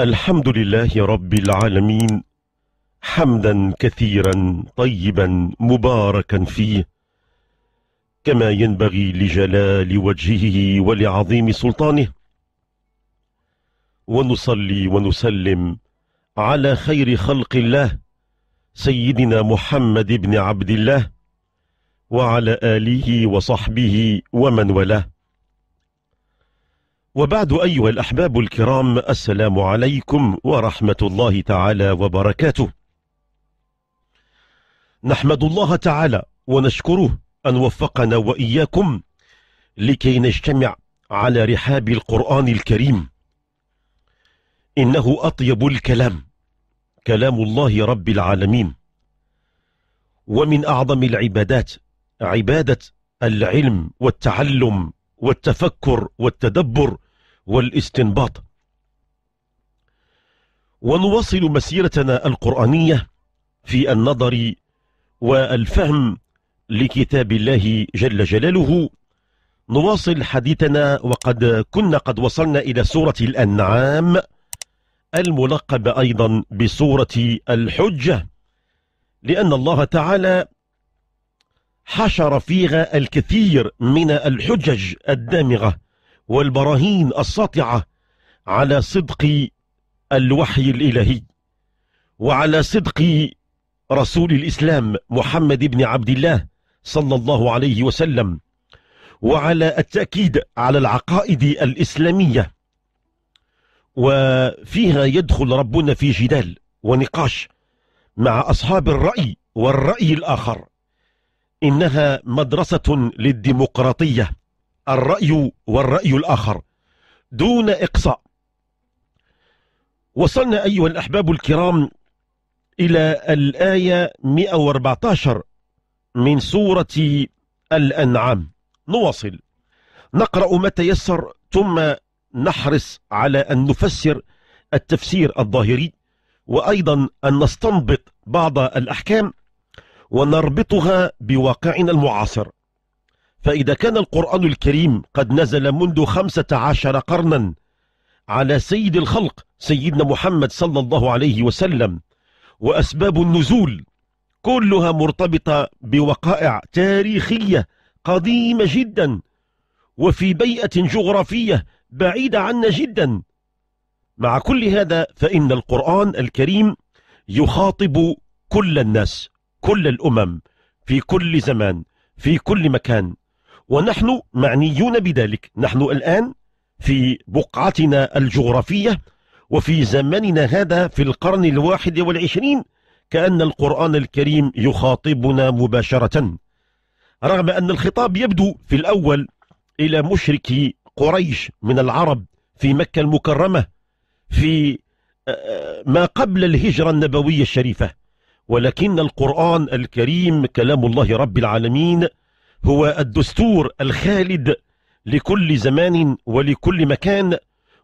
الحمد لله رب العالمين حمدا كثيرا طيبا مباركا فيه كما ينبغي لجلال وجهه ولعظيم سلطانه ونصلي ونسلم على خير خلق الله سيدنا محمد بن عبد الله وعلى آله وصحبه ومن والاه وبعد أيها الأحباب الكرام السلام عليكم ورحمة الله تعالى وبركاته نحمد الله تعالى ونشكره أن وفقنا وإياكم لكي نجتمع على رحاب القرآن الكريم إنه أطيب الكلام كلام الله رب العالمين ومن أعظم العبادات عبادة العلم والتعلم والتفكر والتدبر والاستنباط ونواصل مسيرتنا القرآنية في النظر والفهم لكتاب الله جل جلاله نواصل حديثنا وقد كنا قد وصلنا إلى سورة الأنعام الملقبة أيضا بسورة الحجة لأن الله تعالى حشر فيها الكثير من الحجج الدامغة والبراهين الساطعة على صدق الوحي الإلهي وعلى صدق رسول الإسلام محمد بن عبد الله صلى الله عليه وسلم وعلى التأكيد على العقائد الإسلامية وفيها يدخل ربنا في جدال ونقاش مع أصحاب الرأي والرأي الآخر إنها مدرسة للديمقراطية الرأي والرأي الآخر دون إقصاء وصلنا أيها الأحباب الكرام إلى الآية 114 من سورة الأنعام نواصل نقرأ ما تيسر ثم نحرص على أن نفسر التفسير الظاهري وأيضا أن نستنبط بعض الأحكام ونربطها بواقعنا المعاصر فإذا كان القرآن الكريم قد نزل منذ خمسة عشر قرنا على سيد الخلق سيدنا محمد صلى الله عليه وسلم وأسباب النزول كلها مرتبطة بوقائع تاريخية قديمة جدا وفي بيئة جغرافية بعيدة عنا جدا مع كل هذا فإن القرآن الكريم يخاطب كل الناس كل الأمم في كل زمان في كل مكان ونحن معنيون بذلك نحن الآن في بقعتنا الجغرافية وفي زمننا هذا في القرن الواحد والعشرين كأن القرآن الكريم يخاطبنا مباشرة رغم أن الخطاب يبدو في الأول إلى مشركي قريش من العرب في مكة المكرمة في آه، ما قبل الهجرة النبوية الشريفة ولكن القرآن الكريم كلام الله رب العالمين هو الدستور الخالد لكل زمان ولكل مكان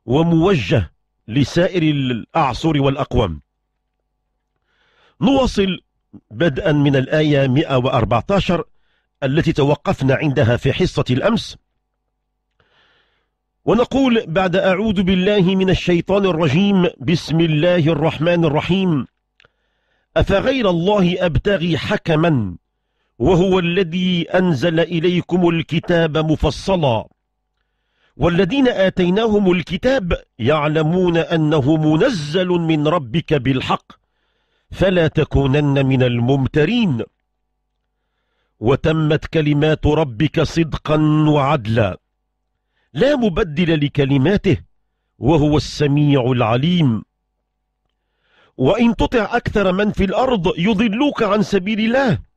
وموجه لسائر الأعصر والأقوام نواصل بدءا من الآية 114 التي توقفنا عندها في حصة الأمس ونقول بعد أعوذ بالله من الشيطان الرجيم بسم الله الرحمن الرحيم أفغير الله أبتغي حكما وهو الذي أنزل إليكم الكتاب مفصلا والذين آتيناهم الكتاب يعلمون أنه منزل من ربك بالحق فلا تكونن من الممترين وتمت كلمات ربك صدقا وعدلا لا مبدل لكلماته وهو السميع العليم وإن تطع أكثر من في الأرض يضلوك عن سبيل الله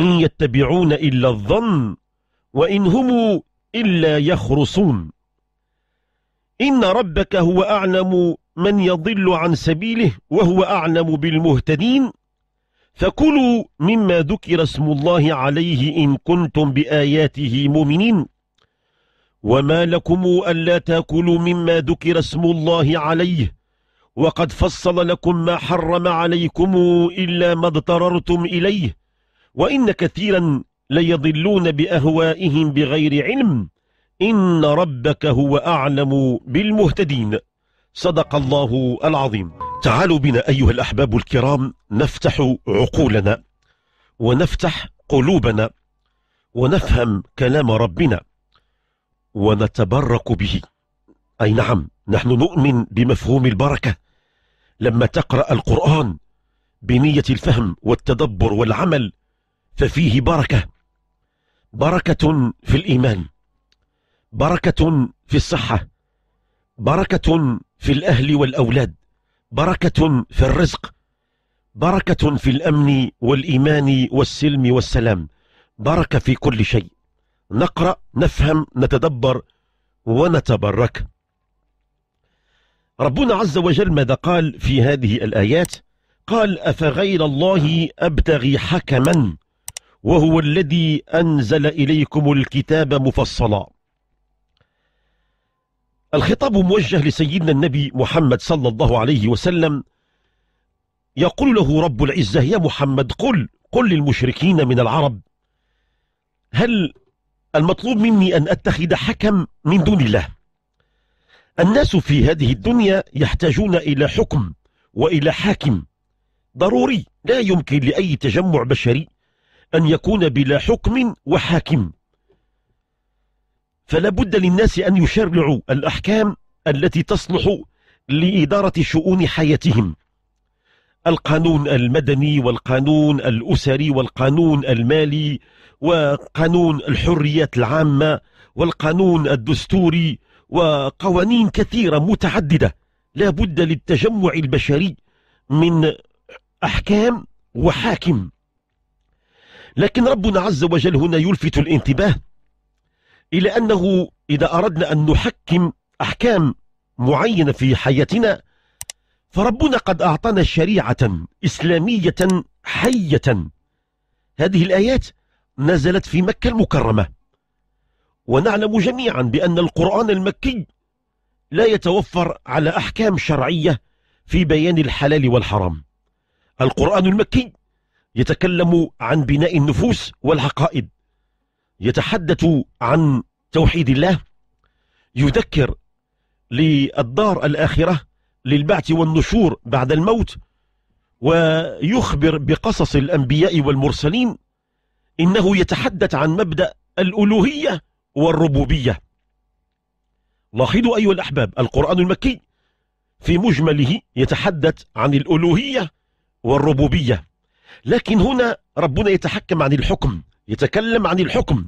إن يتبعون إلا الظن وإن هم إلا يخرصون إن ربك هو أعلم من يضل عن سبيله وهو أعلم بالمهتدين فكلوا مما ذكر اسم الله عليه إن كنتم بآياته مؤمنين وما لكم ألا تاكلوا مما ذكر اسم الله عليه وقد فصل لكم ما حرم عليكم إلا ما اضطررتم إليه وإن كثيرا ليضلون بأهوائهم بغير علم إن ربك هو أعلم بالمهتدين صدق الله العظيم تعالوا بنا أيها الأحباب الكرام نفتح عقولنا ونفتح قلوبنا ونفهم كلام ربنا ونتبرك به أي نعم نحن نؤمن بمفهوم البركة لما تقرأ القرآن بنية الفهم والتدبر والعمل ففيه بركة بركة في الإيمان بركة في الصحة بركة في الأهل والأولاد بركة في الرزق بركة في الأمن والإيمان والسلم والسلام بركة في كل شيء نقرأ نفهم نتدبر ونتبرك ربنا عز وجل ماذا قال في هذه الآيات قال أفغير الله أبتغي حكما وهو الذي أنزل إليكم الكتاب مفصلا الخطاب موجه لسيدنا النبي محمد صلى الله عليه وسلم يقول له رب العزة يا محمد قل قل للمشركين من العرب هل المطلوب مني أن أتخذ حكم من دون الله الناس في هذه الدنيا يحتاجون إلى حكم وإلى حاكم ضروري لا يمكن لأي تجمع بشري أن يكون بلا حكم وحاكم فلا بد للناس أن يشرعوا الأحكام التي تصلح لإدارة شؤون حياتهم القانون المدني والقانون الأسري والقانون المالي وقانون الحريات العامة والقانون الدستوري وقوانين كثيرة متعددة لا بد للتجمع البشري من أحكام وحاكم لكن ربنا عز وجل هنا يلفت الانتباه إلى أنه إذا أردنا أن نحكم أحكام معينة في حياتنا فربنا قد أعطانا شريعة إسلامية حية هذه الآيات نزلت في مكة المكرمة ونعلم جميعا بأن القرآن المكي لا يتوفر على أحكام شرعية في بيان الحلال والحرام القرآن المكي يتكلم عن بناء النفوس والعقائد يتحدث عن توحيد الله يذكر للدار الآخرة للبعث والنشور بعد الموت ويخبر بقصص الأنبياء والمرسلين إنه يتحدث عن مبدأ الألوهية والربوبية لاحظوا أيها الأحباب القرآن المكي في مجمله يتحدث عن الألوهية والربوبية لكن هنا ربنا يتحكم عن الحكم يتكلم عن الحكم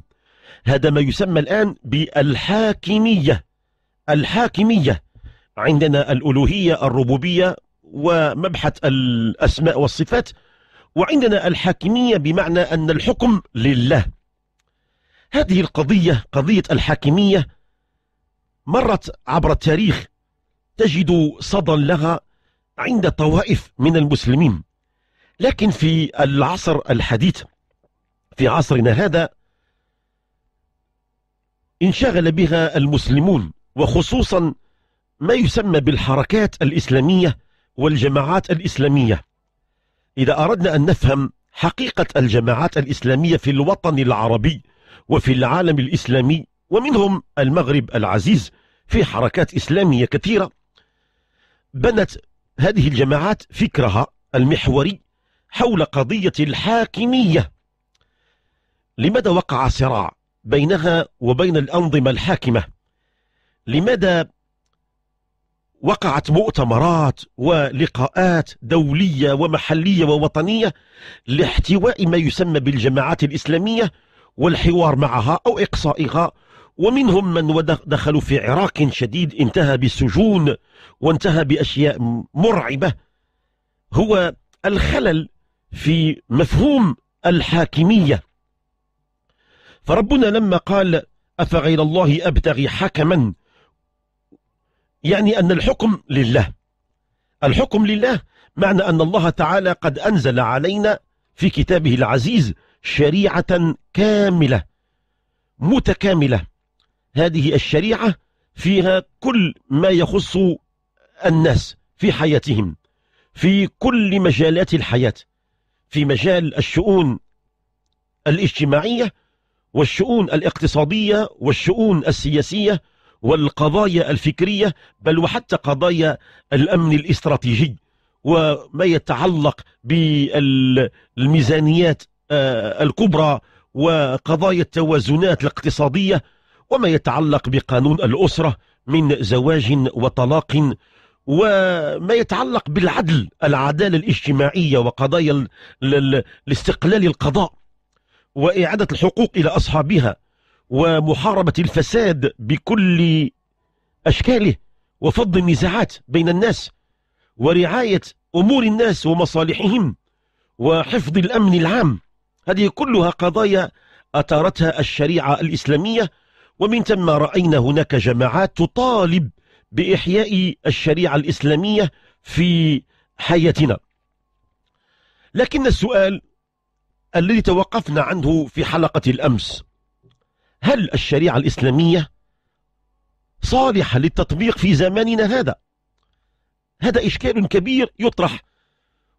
هذا ما يسمى الآن بالحاكمية الحاكمية عندنا الألوهية الربوبية ومبحث الأسماء والصفات وعندنا الحاكمية بمعنى أن الحكم لله هذه القضية قضية الحاكمية مرت عبر التاريخ تجد صدى لها عند طوائف من المسلمين لكن في العصر الحديث في عصرنا هذا انشغل بها المسلمون وخصوصا ما يسمى بالحركات الإسلامية والجماعات الإسلامية إذا أردنا أن نفهم حقيقة الجماعات الإسلامية في الوطن العربي وفي العالم الإسلامي ومنهم المغرب العزيز في حركات إسلامية كثيرة بنت هذه الجماعات فكرها المحوري حول قضية الحاكمية لماذا وقع صراع بينها وبين الأنظمة الحاكمة لماذا وقعت مؤتمرات ولقاءات دولية ومحلية ووطنية لاحتواء ما يسمى بالجماعات الإسلامية والحوار معها أو إقصائها ومنهم من دخلوا في عراق شديد انتهى بالسجون وانتهى بأشياء مرعبة هو الخلل في مفهوم الحاكمية فربنا لما قال أفغير الله أبتغي حكما يعني أن الحكم لله الحكم لله معنى أن الله تعالى قد أنزل علينا في كتابه العزيز شريعة كاملة متكاملة هذه الشريعة فيها كل ما يخص الناس في حياتهم في كل مجالات الحياة في مجال الشؤون الاجتماعية والشؤون الاقتصادية والشؤون السياسية والقضايا الفكرية بل وحتى قضايا الأمن الاستراتيجي وما يتعلق بالميزانيات آه، الكبرى وقضايا التوازنات الاقتصادية وما يتعلق بقانون الأسرة من زواج وطلاق وما يتعلق بالعدل العدالة الاجتماعية وقضايا الاستقلال القضاء وإعادة الحقوق إلى أصحابها ومحاربة الفساد بكل أشكاله وفض النزاعات بين الناس ورعاية أمور الناس ومصالحهم وحفظ الأمن العام هذه كلها قضايا أثارتها الشريعة الإسلامية ومن ثم رأينا هناك جماعات تطالب بإحياء الشريعة الإسلامية في حياتنا لكن السؤال الذي توقفنا عنه في حلقة الأمس هل الشريعة الإسلامية صالحة للتطبيق في زماننا هذا هذا إشكال كبير يطرح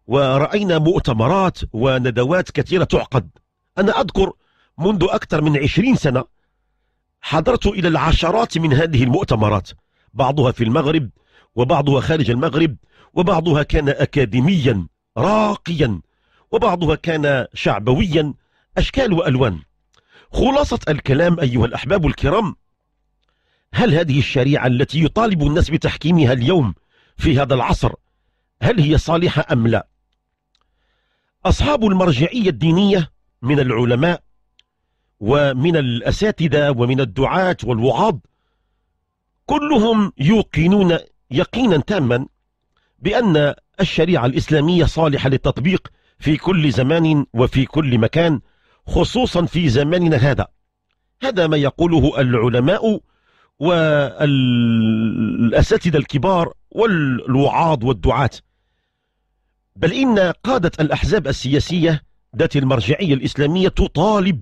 ورأينا مؤتمرات وندوات كثيرة تعقد أنا أذكر منذ أكثر من عشرين سنة حضرت إلى العشرات من هذه المؤتمرات بعضها في المغرب وبعضها خارج المغرب وبعضها كان أكاديميا راقيا وبعضها كان شعبويا أشكال وألوان خلاصة الكلام أيها الأحباب الكرام هل هذه الشريعة التي يطالب الناس بتحكيمها اليوم في هذا العصر هل هي صالحة أم لا أصحاب المرجعية الدينية من العلماء ومن الأساتذة ومن الدعاة والوعاظ كلهم يوقنون يقينا تاما بأن الشريعة الإسلامية صالحة للتطبيق في كل زمان وفي كل مكان خصوصا في زماننا هذا هذا ما يقوله العلماء والأساتذة الكبار والوعاظ والدعاة بل إن قادة الأحزاب السياسية ذات المرجعية الإسلامية تطالب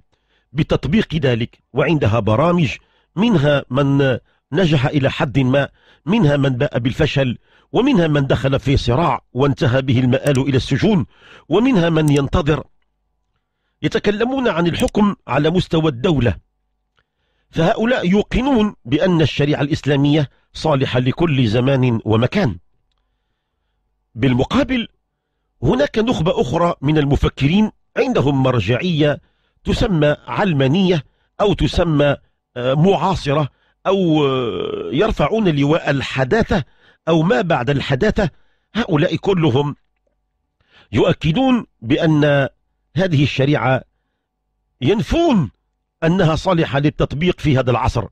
بتطبيق ذلك وعندها برامج منها من نجح إلى حد ما منها من باء بالفشل ومنها من دخل في صراع وانتهى به المآل إلى السجون ومنها من ينتظر يتكلمون عن الحكم على مستوى الدولة فهؤلاء يوقنون بأن الشريعة الإسلامية صالحة لكل زمان ومكان بالمقابل هناك نخبة أخرى من المفكرين عندهم مرجعية تسمى علمانية أو تسمى آه، معاصرة أو يرفعون لواء الحداثة أو ما بعد الحداثة هؤلاء كلهم يؤكدون بأن هذه الشريعة ينفون أنها صالحة للتطبيق في هذا العصر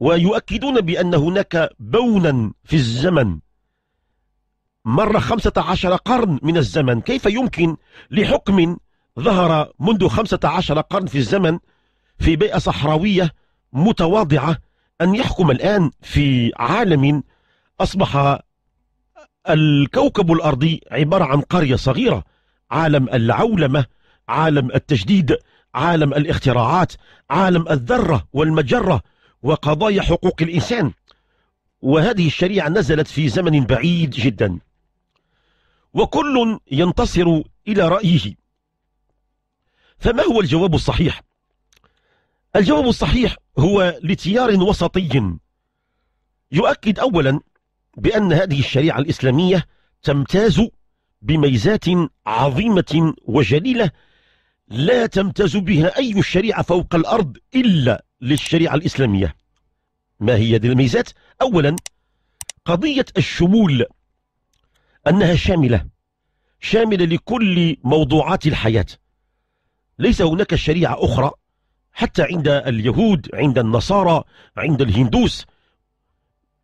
ويؤكدون بأن هناك بونا في الزمن مر خمسة عشر قرن من الزمن كيف يمكن لحكم ظهر منذ خمسة عشر قرن في الزمن في بيئة صحراوية متواضعة أن يحكم الآن في عالم أصبح الكوكب الأرضي عبارة عن قرية صغيرة عالم العولمة عالم التجديد عالم الاختراعات عالم الذرة والمجرة وقضايا حقوق الإنسان وهذه الشريعة نزلت في زمن بعيد جدا وكل ينتصر إلى رأيه فما هو الجواب الصحيح الجواب الصحيح هو لتيار وسطي يؤكد أولا بأن هذه الشريعة الإسلامية تمتاز بميزات عظيمة وجليلة لا تمتاز بها أي شريعة فوق الأرض إلا للشريعة الإسلامية ما هي هذه الميزات؟ أولا قضية الشمول أنها شاملة شاملة لكل موضوعات الحياة ليس هناك شريعة أخرى حتى عند اليهود عند النصارى عند الهندوس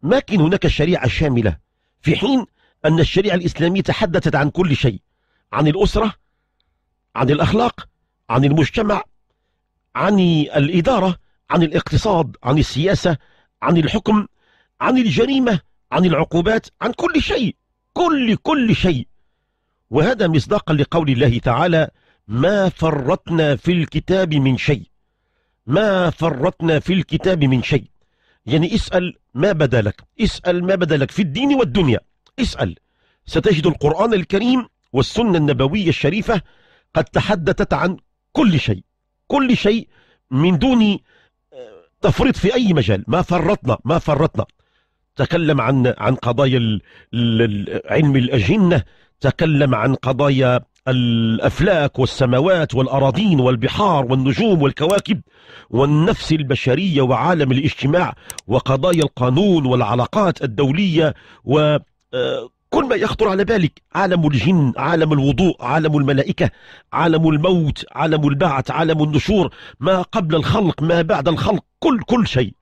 ما كان هناك شريعة شاملة في حين أن الشريعة الإسلامية تحدثت عن كل شيء عن الأسرة عن الأخلاق عن المجتمع عن الإدارة عن الاقتصاد عن السياسة عن الحكم عن الجريمة عن العقوبات عن كل شيء كل كل شيء وهذا مصداقا لقول الله تعالى ما فرطنا في الكتاب من شيء ما فرطنا في الكتاب من شيء يعني اسأل ما بدا لك اسأل ما بدا لك في الدين والدنيا اسأل ستجد القرآن الكريم والسنة النبوية الشريفة قد تحدثت عن كل شيء كل شيء من دون آه، تفريط في أي مجال ما فرطنا ما فرطنا تكلم عن عن قضايا علم الأجنة تكلم عن قضايا الأفلاك والسماوات والأراضين والبحار والنجوم والكواكب والنفس البشرية وعالم الاجتماع وقضايا القانون والعلاقات الدولية وكل آه، ما يخطر على بالك عالم الجن عالم الوضوء عالم الملائكة عالم الموت عالم البعث عالم النشور ما قبل الخلق ما بعد الخلق كل كل شيء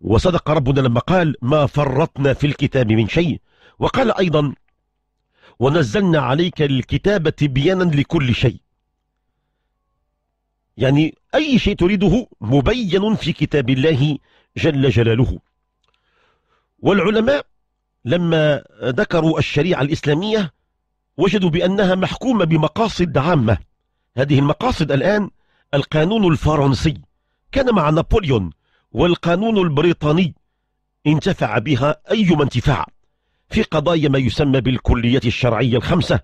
وصدق ربنا لما قال ما فرطنا في الكتاب من شيء وقال أيضا ونزلنا عليك الكتاب تبيانا لكل شيء يعني أي شيء تريده مبين في كتاب الله جل جلاله والعلماء لما ذكروا الشريعة الإسلامية وجدوا بأنها محكومة بمقاصد عامة هذه المقاصد الآن القانون الفرنسي كان مع نابليون والقانون البريطاني انتفع بها أيما انتفاع في قضايا ما يسمى بالكليات الشرعية الخمسة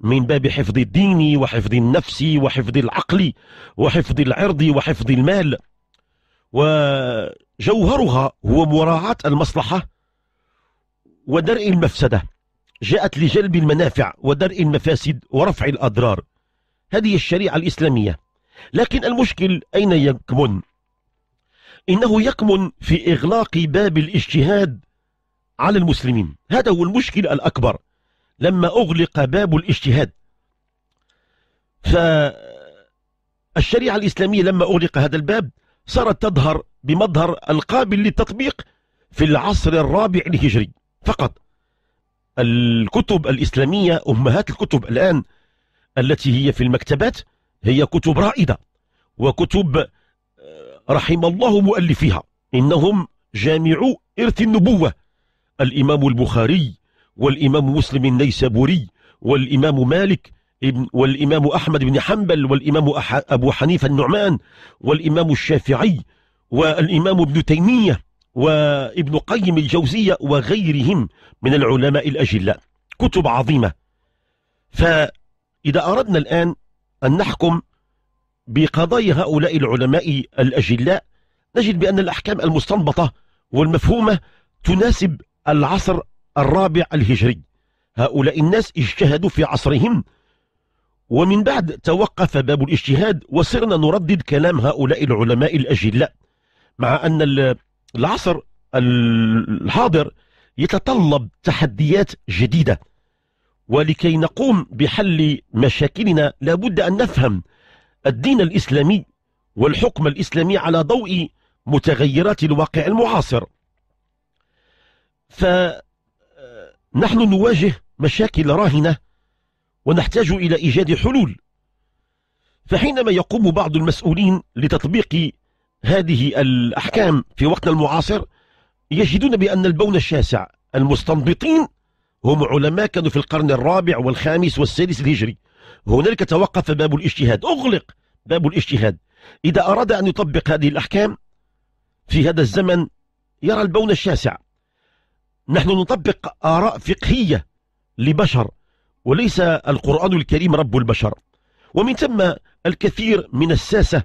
من باب حفظ الدين وحفظ النفس وحفظ العقل وحفظ العرض وحفظ المال وجوهرها هو مراعاة المصلحة ودرء المفسدة جاءت لجلب المنافع ودرء المفاسد ورفع الأضرار هذه الشريعة الإسلامية لكن المشكل أين يكمن؟ إنه يكمن في إغلاق باب الاجتهاد على المسلمين هذا هو المشكل الأكبر لما أغلق باب الاجتهاد فالشريعة الإسلامية لما أغلق هذا الباب صارت تظهر بمظهر القابل للتطبيق في العصر الرابع الهجري فقط الكتب الإسلامية أمهات الكتب الآن التي هي في المكتبات هي كتب رائدة وكتب آه، رحم الله مؤلفيها إنهم جامعوا إرث النبوة الإمام البخاري والإمام مسلم النيسابوري والإمام مالك والإمام أحمد بن حنبل والإمام أبو حنيفة النعمان والإمام الشافعي والإمام ابن تيمية وابن قيم الجوزية وغيرهم من العلماء الأجلاء كتب عظيمة فإذا أردنا الآن أن نحكم بقضايا هؤلاء العلماء الأجلاء نجد بأن الأحكام المستنبطة والمفهومة تناسب العصر الرابع الهجري هؤلاء الناس اجتهدوا في عصرهم ومن بعد توقف باب الاجتهاد وصرنا نردد كلام هؤلاء العلماء الأجلاء مع أن العصر الحاضر يتطلب تحديات جديدة ولكي نقوم بحل مشاكلنا لابد أن نفهم الدين الإسلامي والحكم الإسلامي على ضوء متغيرات الواقع المعاصر فنحن نواجه مشاكل راهنة ونحتاج إلى إيجاد حلول فحينما يقوم بعض المسؤولين لتطبيق هذه الأحكام في وقتنا المعاصر يجدون بأن البون الشاسع المستنبطين هم علماء كانوا في القرن الرابع والخامس والسادس الهجري هنالك توقف باب الاجتهاد أغلق باب الاجتهاد إذا أراد أن يطبق هذه الأحكام في هذا الزمن يرى البون الشاسع نحن نطبق آراء فقهية لبشر وليس القرآن الكريم رب البشر ومن ثم الكثير من الساسة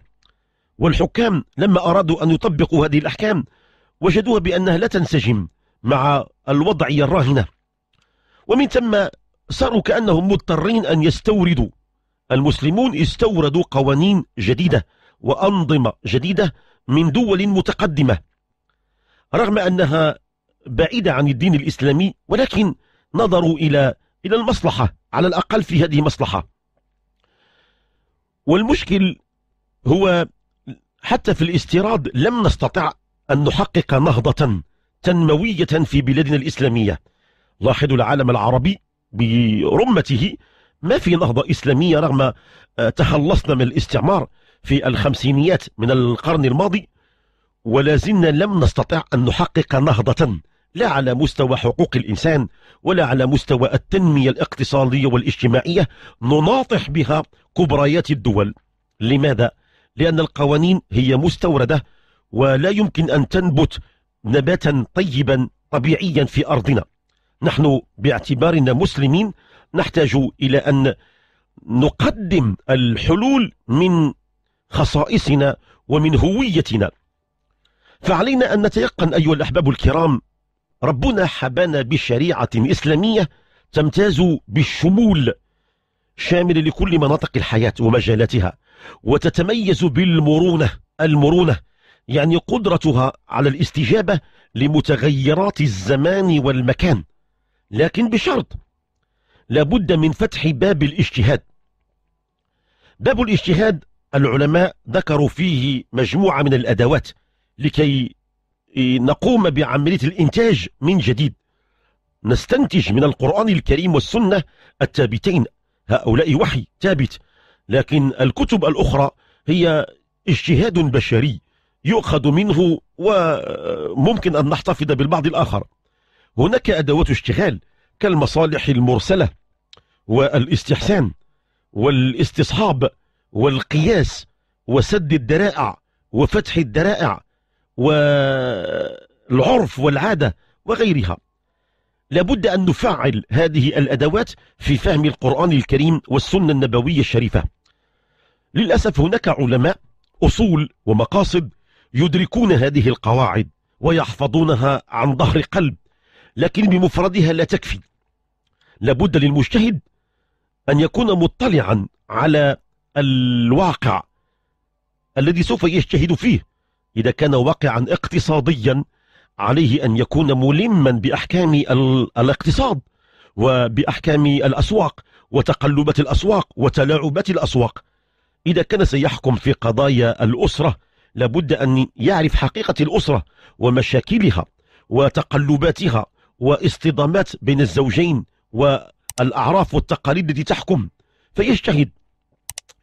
والحكام لما أرادوا أن يطبقوا هذه الأحكام وجدوها بأنها لا تنسجم مع الوضعية الراهنة ومن ثم صاروا كأنهم مضطرين أن يستوردوا المسلمون استوردوا قوانين جديدة وأنظمة جديدة من دول متقدمة رغم أنها بعيدة عن الدين الإسلامي ولكن نظروا إلى إلى المصلحة على الأقل في هذه مصلحة والمشكل هو حتى في الاستيراد لم نستطع أن نحقق نهضة تنموية في بلادنا الإسلامية لاحظوا العالم العربي برمته ما في نهضة إسلامية رغم آه، تخلصنا من الاستعمار في الخمسينيات من القرن الماضي ولا زلنا لم نستطع أن نحقق نهضة لا على مستوى حقوق الإنسان ولا على مستوى التنمية الاقتصادية والاجتماعية نناطح بها كبريات الدول لماذا؟ لأن القوانين هي مستوردة ولا يمكن أن تنبت نباتا طيبا طبيعيا في أرضنا نحن باعتبارنا مسلمين نحتاج إلى أن نقدم الحلول من خصائصنا ومن هويتنا فعلينا أن نتيقن أيها الأحباب الكرام ربنا حبانا بشريعة إسلامية تمتاز بالشمول شامل لكل مناطق الحياة ومجالاتها وتتميز بالمرونة المرونة يعني قدرتها على الاستجابة لمتغيرات الزمان والمكان لكن بشرط لابد من فتح باب الاجتهاد باب الاجتهاد العلماء ذكروا فيه مجموعة من الأدوات لكي نقوم بعملية الإنتاج من جديد نستنتج من القرآن الكريم والسنة الثابتين هؤلاء وحي ثابت لكن الكتب الأخرى هي اجتهاد بشري يؤخذ منه وممكن أن نحتفظ بالبعض الآخر هناك أدوات اشتغال كالمصالح المرسلة والاستحسان والاستصحاب والقياس وسد الذرائع وفتح الذرائع والعرف والعادة وغيرها لابد أن نفعل هذه الأدوات في فهم القرآن الكريم والسنة النبوية الشريفة للأسف هناك علماء أصول ومقاصد يدركون هذه القواعد ويحفظونها عن ظهر قلب لكن بمفردها لا تكفي لابد للمجتهد أن يكون مطلعا على الواقع الذي سوف يجتهد فيه إذا كان واقعا اقتصاديا عليه أن يكون ملما بأحكام الاقتصاد وبأحكام الأسواق وتقلبات الأسواق وتلاعبات الأسواق إذا كان سيحكم في قضايا الأسرة لابد أن يعرف حقيقة الأسرة ومشاكلها وتقلباتها واصطدامات بين الزوجين والأعراف والتقاليد التي تحكم فيجتهد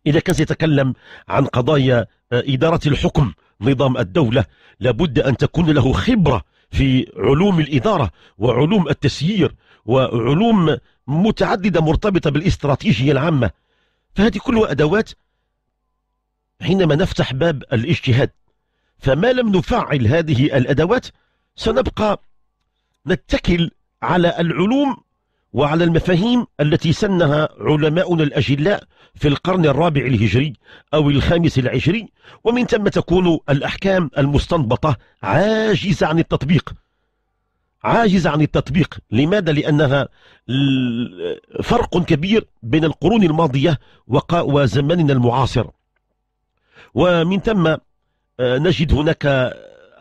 إذا كان سيتكلم عن قضايا آه، إدارة الحكم نظام الدولة لابد أن تكون له خبرة في علوم الإدارة وعلوم التسيير وعلوم متعددة مرتبطة بالاستراتيجية العامة فهذه كلها أدوات حينما نفتح باب الاجتهاد فما لم نفعل هذه الأدوات سنبقى نتكل على العلوم وعلى المفاهيم التي سنها علماؤنا الأجلاء في القرن الرابع الهجري أو الخامس العشري ومن ثم تكون الأحكام المستنبطة عاجزة عن التطبيق عاجزة عن التطبيق لماذا؟ لأنها فرق كبير بين القرون الماضية وزمننا المعاصر ومن ثم آه، نجد هناك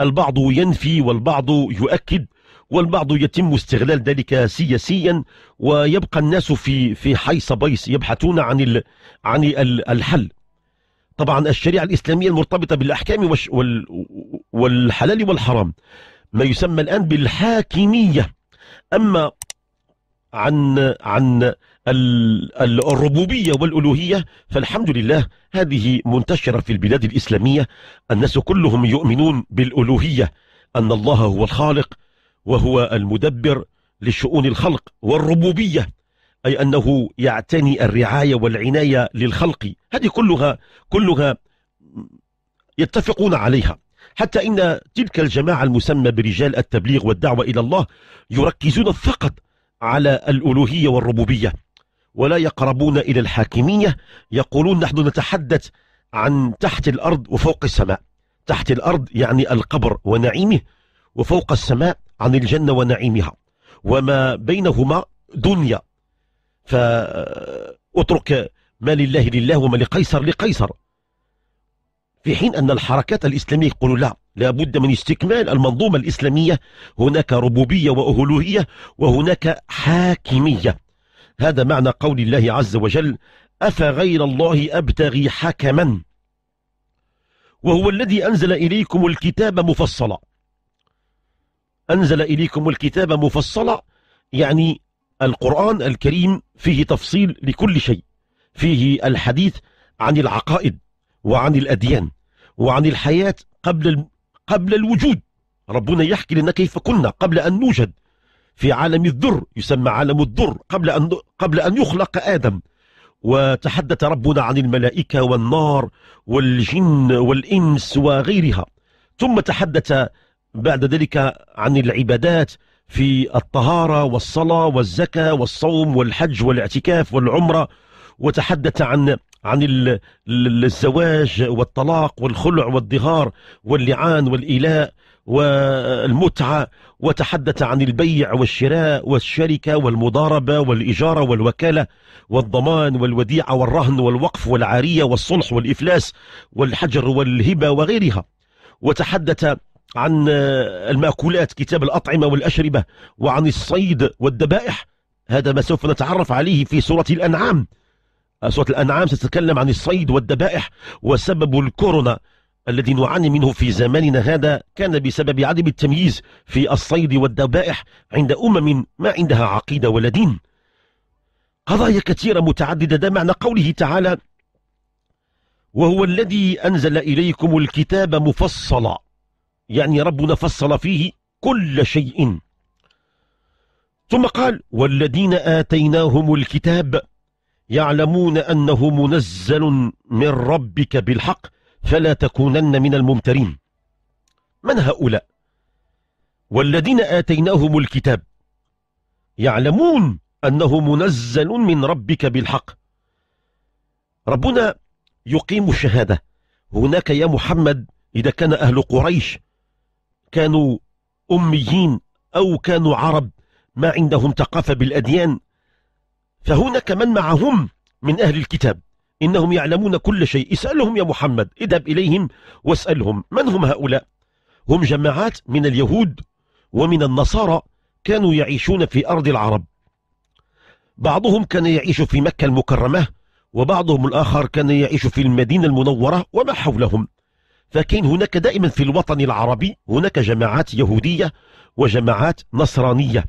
البعض ينفي والبعض يؤكد والبعض يتم استغلال ذلك سياسيا ويبقى الناس في في حيص بيص يبحثون عن عن الحل طبعا الشريعة الإسلامية المرتبطة بالأحكام والحلال والحرام ما يسمى الآن بالحاكمية أما عن عن الربوبية والألوهية فالحمد لله هذه منتشرة في البلاد الإسلامية الناس كلهم يؤمنون بالألوهية أن الله هو الخالق وهو المدبر لشؤون الخلق والربوبية أي أنه يعتني الرعاية والعناية للخلق هذه كلها كلها يتفقون عليها حتى إن تلك الجماعة المسمى برجال التبليغ والدعوة إلى الله يركزون فقط على الألوهية والربوبية ولا يقربون إلى الحاكمية يقولون نحن نتحدث عن تحت الأرض وفوق السماء تحت الأرض يعني القبر ونعيمه وفوق السماء عن الجنة ونعيمها وما بينهما دنيا فأترك ما لله لله وما لقيصر لقيصر في حين أن الحركات الإسلامية يقولوا لا لابد من استكمال المنظومة الإسلامية هناك ربوبية وأهلوهية وهناك حاكمية هذا معنى قول الله عز وجل أفغير الله أبتغي حكما وهو الذي أنزل إليكم الكتاب مفصلا أنزل إليكم الكتاب مفصلا يعني القرآن الكريم فيه تفصيل لكل شيء فيه الحديث عن العقائد وعن الأديان وعن الحياة قبل قبل الوجود ربنا يحكي لنا كيف كنا قبل أن نوجد في عالم الذر يسمى عالم الذر قبل أن, قبل أن يخلق آدم وتحدث ربنا عن الملائكة والنار والجن والإنس وغيرها ثم تحدث بعد ذلك عن العبادات في الطهارة والصلاة والزكاة والصوم والحج والاعتكاف والعمرة وتحدث عن عن الزواج والطلاق والخلع والظهار واللعان والإيلاء والمتعة وتحدث عن البيع والشراء والشركة والمضاربة والإجارة والوكالة والضمان والوديعة والرهن والوقف والعارية والصلح والإفلاس والحجر والهبة وغيرها وتحدث عن المأكولات كتاب الأطعمة والأشربة وعن الصيد والذبائح هذا ما سوف نتعرف عليه في سورة الأنعام سورة الأنعام ستتكلم عن الصيد والذبائح وسبب الكورونا الذي نعاني منه في زماننا هذا كان بسبب عدم التمييز في الصيد والذبائح عند أمم ما عندها عقيدة ولا دين قضايا كثيرة متعددة ده معنى قوله تعالى وهو الذي أنزل إليكم الكتاب مفصلا يعني ربنا فصل فيه كل شيء ثم قال والذين آتيناهم الكتاب يعلمون أنه منزل من ربك بالحق فلا تكونن من الممترين من هؤلاء والذين آتيناهم الكتاب يعلمون أنه منزل من ربك بالحق ربنا يقيم الشهادة هناك يا محمد إذا كان أهل قريش كانوا أميين أو كانوا عرب ما عندهم ثقافة بالأديان فهناك من معهم من أهل الكتاب إنهم يعلمون كل شيء اسألهم يا محمد اذهب إليهم واسألهم من هم هؤلاء هم جماعات من اليهود ومن النصارى كانوا يعيشون في أرض العرب بعضهم كان يعيش في مكة المكرمة وبعضهم الآخر كان يعيش في المدينة المنورة وما حولهم فكان هناك دائما في الوطن العربي هناك جماعات يهودية وجماعات نصرانية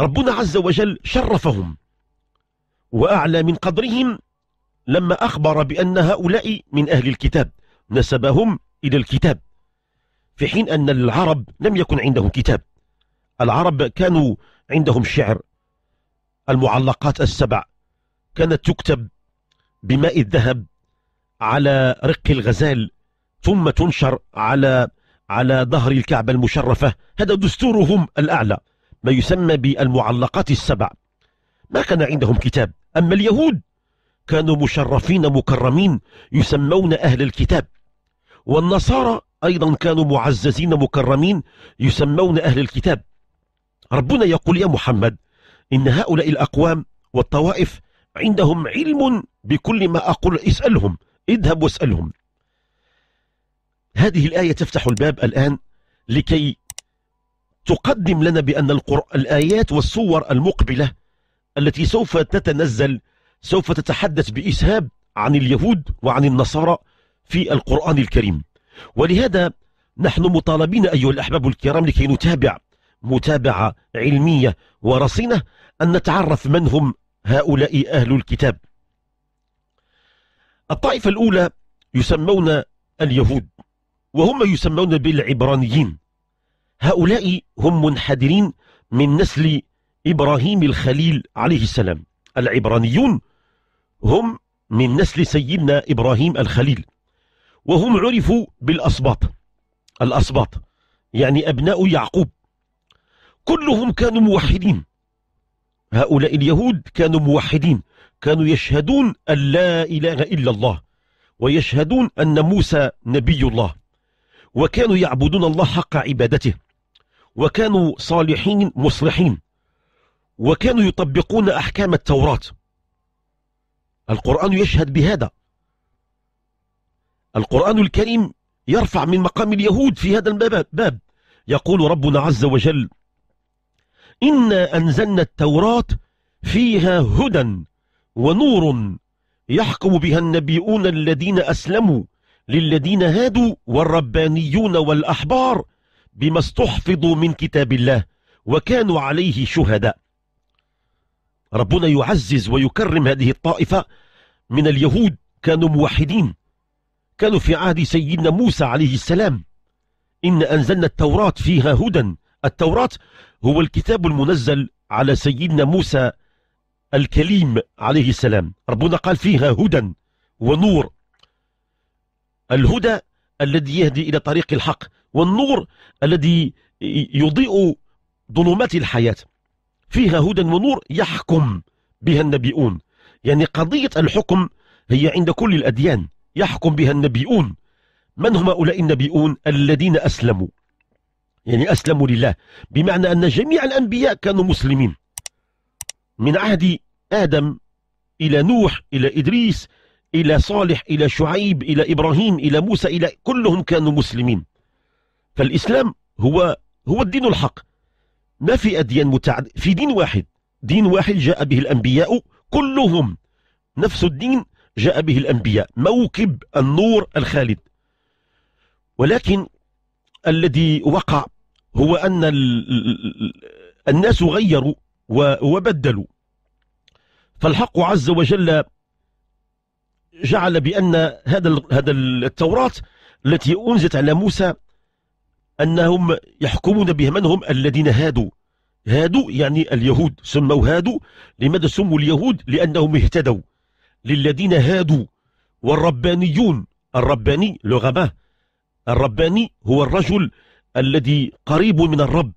ربنا عز وجل شرفهم وأعلى من قدرهم لما أخبر بأن هؤلاء من أهل الكتاب نسبهم إلى الكتاب في حين أن العرب لم يكن عندهم كتاب العرب كانوا عندهم شعر المعلقات السبع كانت تكتب بماء الذهب على رق الغزال ثم تنشر على على ظهر الكعبة المشرفة هذا دستورهم الأعلى ما يسمى بالمعلقات السبع ما كان عندهم كتاب أما اليهود كانوا مشرفين مكرمين يسمون أهل الكتاب والنصارى أيضا كانوا معززين مكرمين يسمون أهل الكتاب ربنا يقول يا محمد إن هؤلاء الأقوام والطوائف عندهم علم بكل ما أقول اسألهم اذهب واسألهم هذه الآية تفتح الباب الآن لكي تقدم لنا بأن الآيات والصور المقبلة التي سوف تتنزل سوف تتحدث بإسهاب عن اليهود وعن النصارى في القرآن الكريم ولهذا نحن مطالبين أيها الأحباب الكرام لكي نتابع متابعة علمية ورصينة أن نتعرف من هم هؤلاء أهل الكتاب الطائفة الأولى يسمون اليهود وهم يسمون بالعبرانيين هؤلاء هم منحدرين من نسل إبراهيم الخليل عليه السلام العبرانيون هم من نسل سيدنا إبراهيم الخليل وهم عرفوا بالأصباط الأصباط يعني أبناء يعقوب كلهم كانوا موحدين هؤلاء اليهود كانوا موحدين كانوا يشهدون أن لا إله إلا الله ويشهدون أن موسى نبي الله وكانوا يعبدون الله حق عبادته وكانوا صالحين مصلحين وكانوا يطبقون أحكام التوراة القرآن يشهد بهذا القرآن الكريم يرفع من مقام اليهود في هذا الباب يقول ربنا عز وجل إنا أنزلنا التوراة فيها هدى ونور يحكم بها النبيون الذين أسلموا للذين هادوا والربانيون والأحبار بما استحفظوا من كتاب الله وكانوا عليه شهداء ربنا يعزز ويكرم هذه الطائفة من اليهود كانوا موحدين كانوا في عهد سيدنا موسى عليه السلام إن أنزلنا التوراة فيها هدى التوراة هو الكتاب المنزل على سيدنا موسى الكليم عليه السلام ربنا قال فيها هدى ونور الهدى الذي يهدي إلى طريق الحق والنور الذي يضيء ظلمات الحياة فيها هدى ونور يحكم بها النبيون يعني قضية الحكم هي عند كل الأديان يحكم بها النبيون من هم هؤلاء النبيون الذين أسلموا يعني أسلموا لله بمعنى أن جميع الأنبياء كانوا مسلمين من عهد آدم إلى نوح إلى إدريس إلى صالح إلى شعيب إلى إبراهيم إلى موسى إلى كلهم كانوا مسلمين فالإسلام هو هو الدين الحق ما في أديان متعد في دين واحد دين واحد جاء به الأنبياء كلهم نفس الدين جاء به الأنبياء موكب النور الخالد ولكن الذي وقع هو أن الناس غيروا وبدلوا فالحق عز وجل جعل بأن هذا هذا التوراة التي أنزلت على موسى أنهم يحكمون بها من هم الذين هادوا هادوا يعني اليهود سموا هادوا لماذا سموا اليهود لأنهم اهتدوا للذين هادوا والربانيون الرباني لغباه الرباني هو الرجل الذي قريب من الرب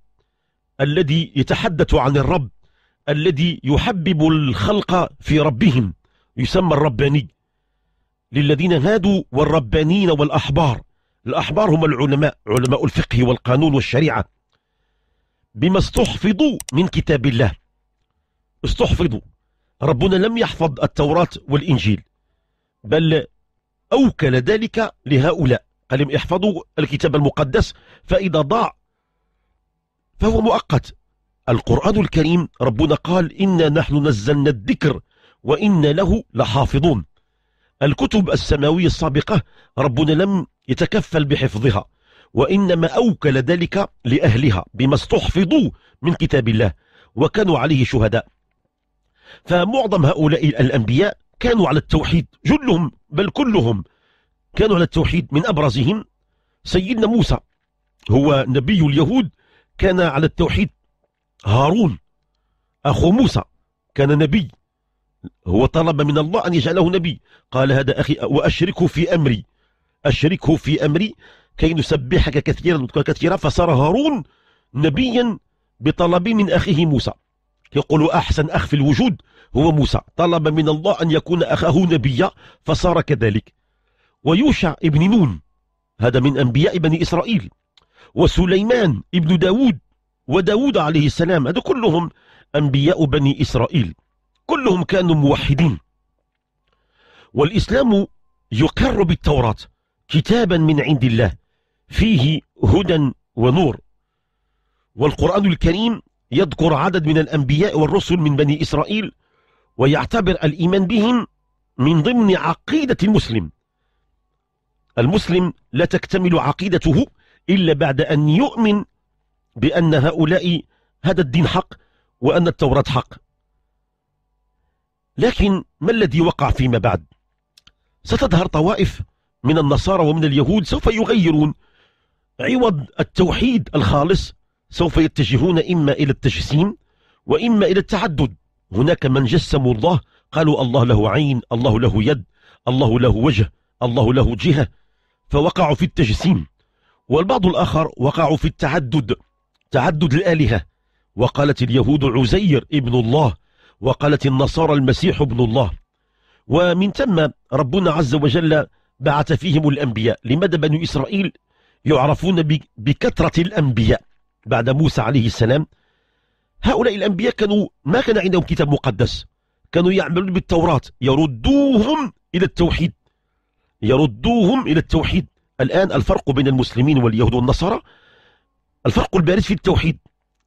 الذي يتحدث عن الرب الذي يحبب الخلق في ربهم يسمى الرباني للذين هادوا والربانين والأحبار الأحبار هم العلماء علماء الفقه والقانون والشريعة بما استحفظوا من كتاب الله استحفظوا ربنا لم يحفظ التوراة والإنجيل بل أوكل ذلك لهؤلاء قال لهم احفظوا الكتاب المقدس فإذا ضاع فهو مؤقت القرآن الكريم ربنا قال إنا نحن نزلنا الذكر وإنا له لحافظون الكتب السماوية السابقة ربنا لم يتكفل بحفظها وإنما أوكل ذلك لأهلها بما استحفظوا من كتاب الله وكانوا عليه شهداء فمعظم هؤلاء الأنبياء كانوا على التوحيد جلهم بل كلهم كانوا على التوحيد من أبرزهم سيدنا موسى هو نبي اليهود كان على التوحيد هارون أخو موسى كان نبي هو طلب من الله أن يجعله نبي قال هذا أخي وأشركه في أمري أشركه في أمري كي نسبحك كثيرا كثيرا فصار هارون نبيا بطلب من أخيه موسى يقول أحسن أخ في الوجود هو موسى طلب من الله أن يكون أخاه نبيا فصار كذلك ويوشع ابن نون هذا من أنبياء بني إسرائيل وسليمان ابن داود وداود عليه السلام هذا كلهم أنبياء بني إسرائيل كلهم كانوا موحدين والإسلام يقر بالتوراة كتابا من عند الله فيه هدى ونور والقرآن الكريم يذكر عدد من الأنبياء والرسل من بني إسرائيل ويعتبر الإيمان بهم من ضمن عقيدة المسلم المسلم لا تكتمل عقيدته إلا بعد أن يؤمن بأن هؤلاء هذا الدين حق وأن التوراة حق لكن ما الذي وقع فيما بعد ستظهر طوائف من النصارى ومن اليهود سوف يغيرون عوض التوحيد الخالص سوف يتجهون إما إلى التجسيم وإما إلى التعدد هناك من جسموا الله قالوا الله له عين الله له يد الله له وجه الله له جهة فوقعوا في التجسيم والبعض الآخر وقعوا في التعدد تعدد الآلهة وقالت اليهود عزير ابن الله وقالت النصارى المسيح ابن الله ومن ثم ربنا عز وجل بعث فيهم الأنبياء لماذا بنو إسرائيل يعرفون بكثرة الأنبياء بعد موسى عليه السلام هؤلاء الأنبياء كانوا ما كان عندهم كتاب مقدس كانوا يعملون بالتوراة يردوهم إلى التوحيد يردوهم إلى التوحيد الآن الفرق بين المسلمين واليهود والنصارى الفرق البارز في التوحيد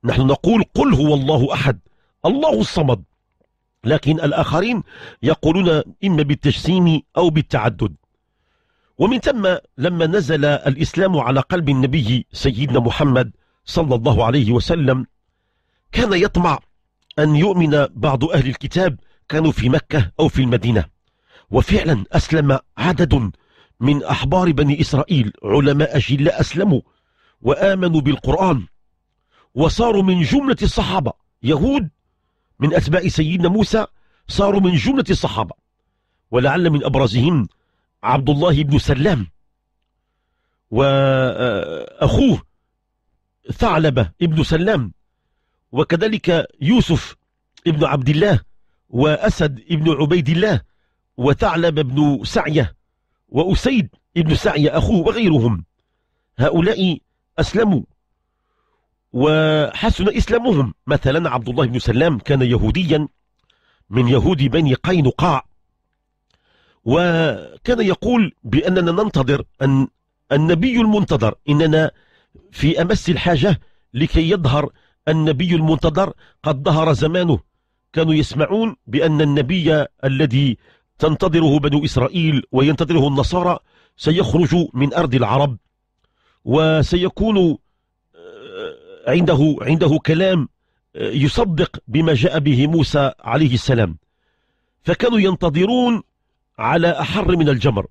نحن نقول قل هو الله أحد الله الصمد لكن الآخرين يقولون إما بالتجسيم أو بالتعدد ومن ثم لما نزل الإسلام على قلب النبي سيدنا محمد صلى الله عليه وسلم كان يطمع أن يؤمن بعض أهل الكتاب كانوا في مكة أو في المدينة وفعلا أسلم عدد من أحبار بني إسرائيل علماء جل أسلموا وآمنوا بالقرآن وصاروا من جملة الصحابة يهود من أتباع سيدنا موسى صاروا من جملة الصحابة ولعل من أبرزهم عبد الله بن سلام وأخوه ثعلبة ابن سلام وكذلك يوسف ابن عبد الله وأسد ابن عبيد الله وثعلب بن سعية وأسيد ابن سعية أخوه وغيرهم هؤلاء أسلموا وحسن إسلامهم مثلا عبد الله بن سلام كان يهوديا من يهود بني قينقاع وكان يقول بأننا ننتظر أن النبي المنتظر إننا في أمس الحاجة لكي يظهر النبي المنتظر قد ظهر زمانه كانوا يسمعون بأن النبي الذي تنتظره بنو إسرائيل وينتظره النصارى سيخرج من أرض العرب وسيكون آه، عنده عنده كلام آه، يصدق بما جاء به موسى عليه السلام فكانوا ينتظرون على أحر من الجمر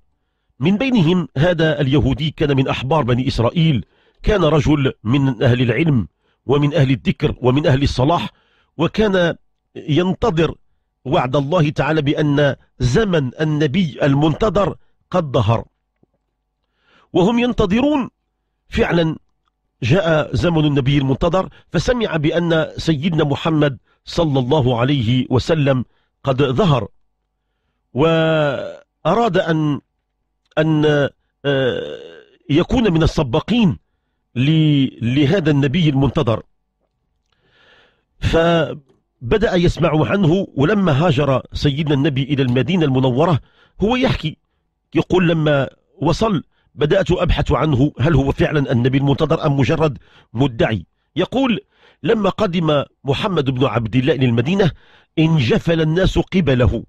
من بينهم هذا اليهودي كان من أحبار بني إسرائيل كان رجل من أهل العلم ومن أهل الذكر ومن أهل الصلاح وكان ينتظر وعد الله تعالى بأن زمن النبي المنتظر قد ظهر وهم ينتظرون فعلا جاء زمن النبي المنتظر فسمع بأن سيدنا محمد صلى الله عليه وسلم قد ظهر وأراد أن أن آه، يكون من السباقين لهذا النبي المنتظر فبدأ يسمع عنه ولما هاجر سيدنا النبي إلى المدينة المنورة هو يحكي يقول لما وصل بدأت أبحث عنه هل هو فعلا النبي المنتظر أم مجرد مدعي يقول لما قدم محمد بن عبد الله للمدينة انجفل الناس قبله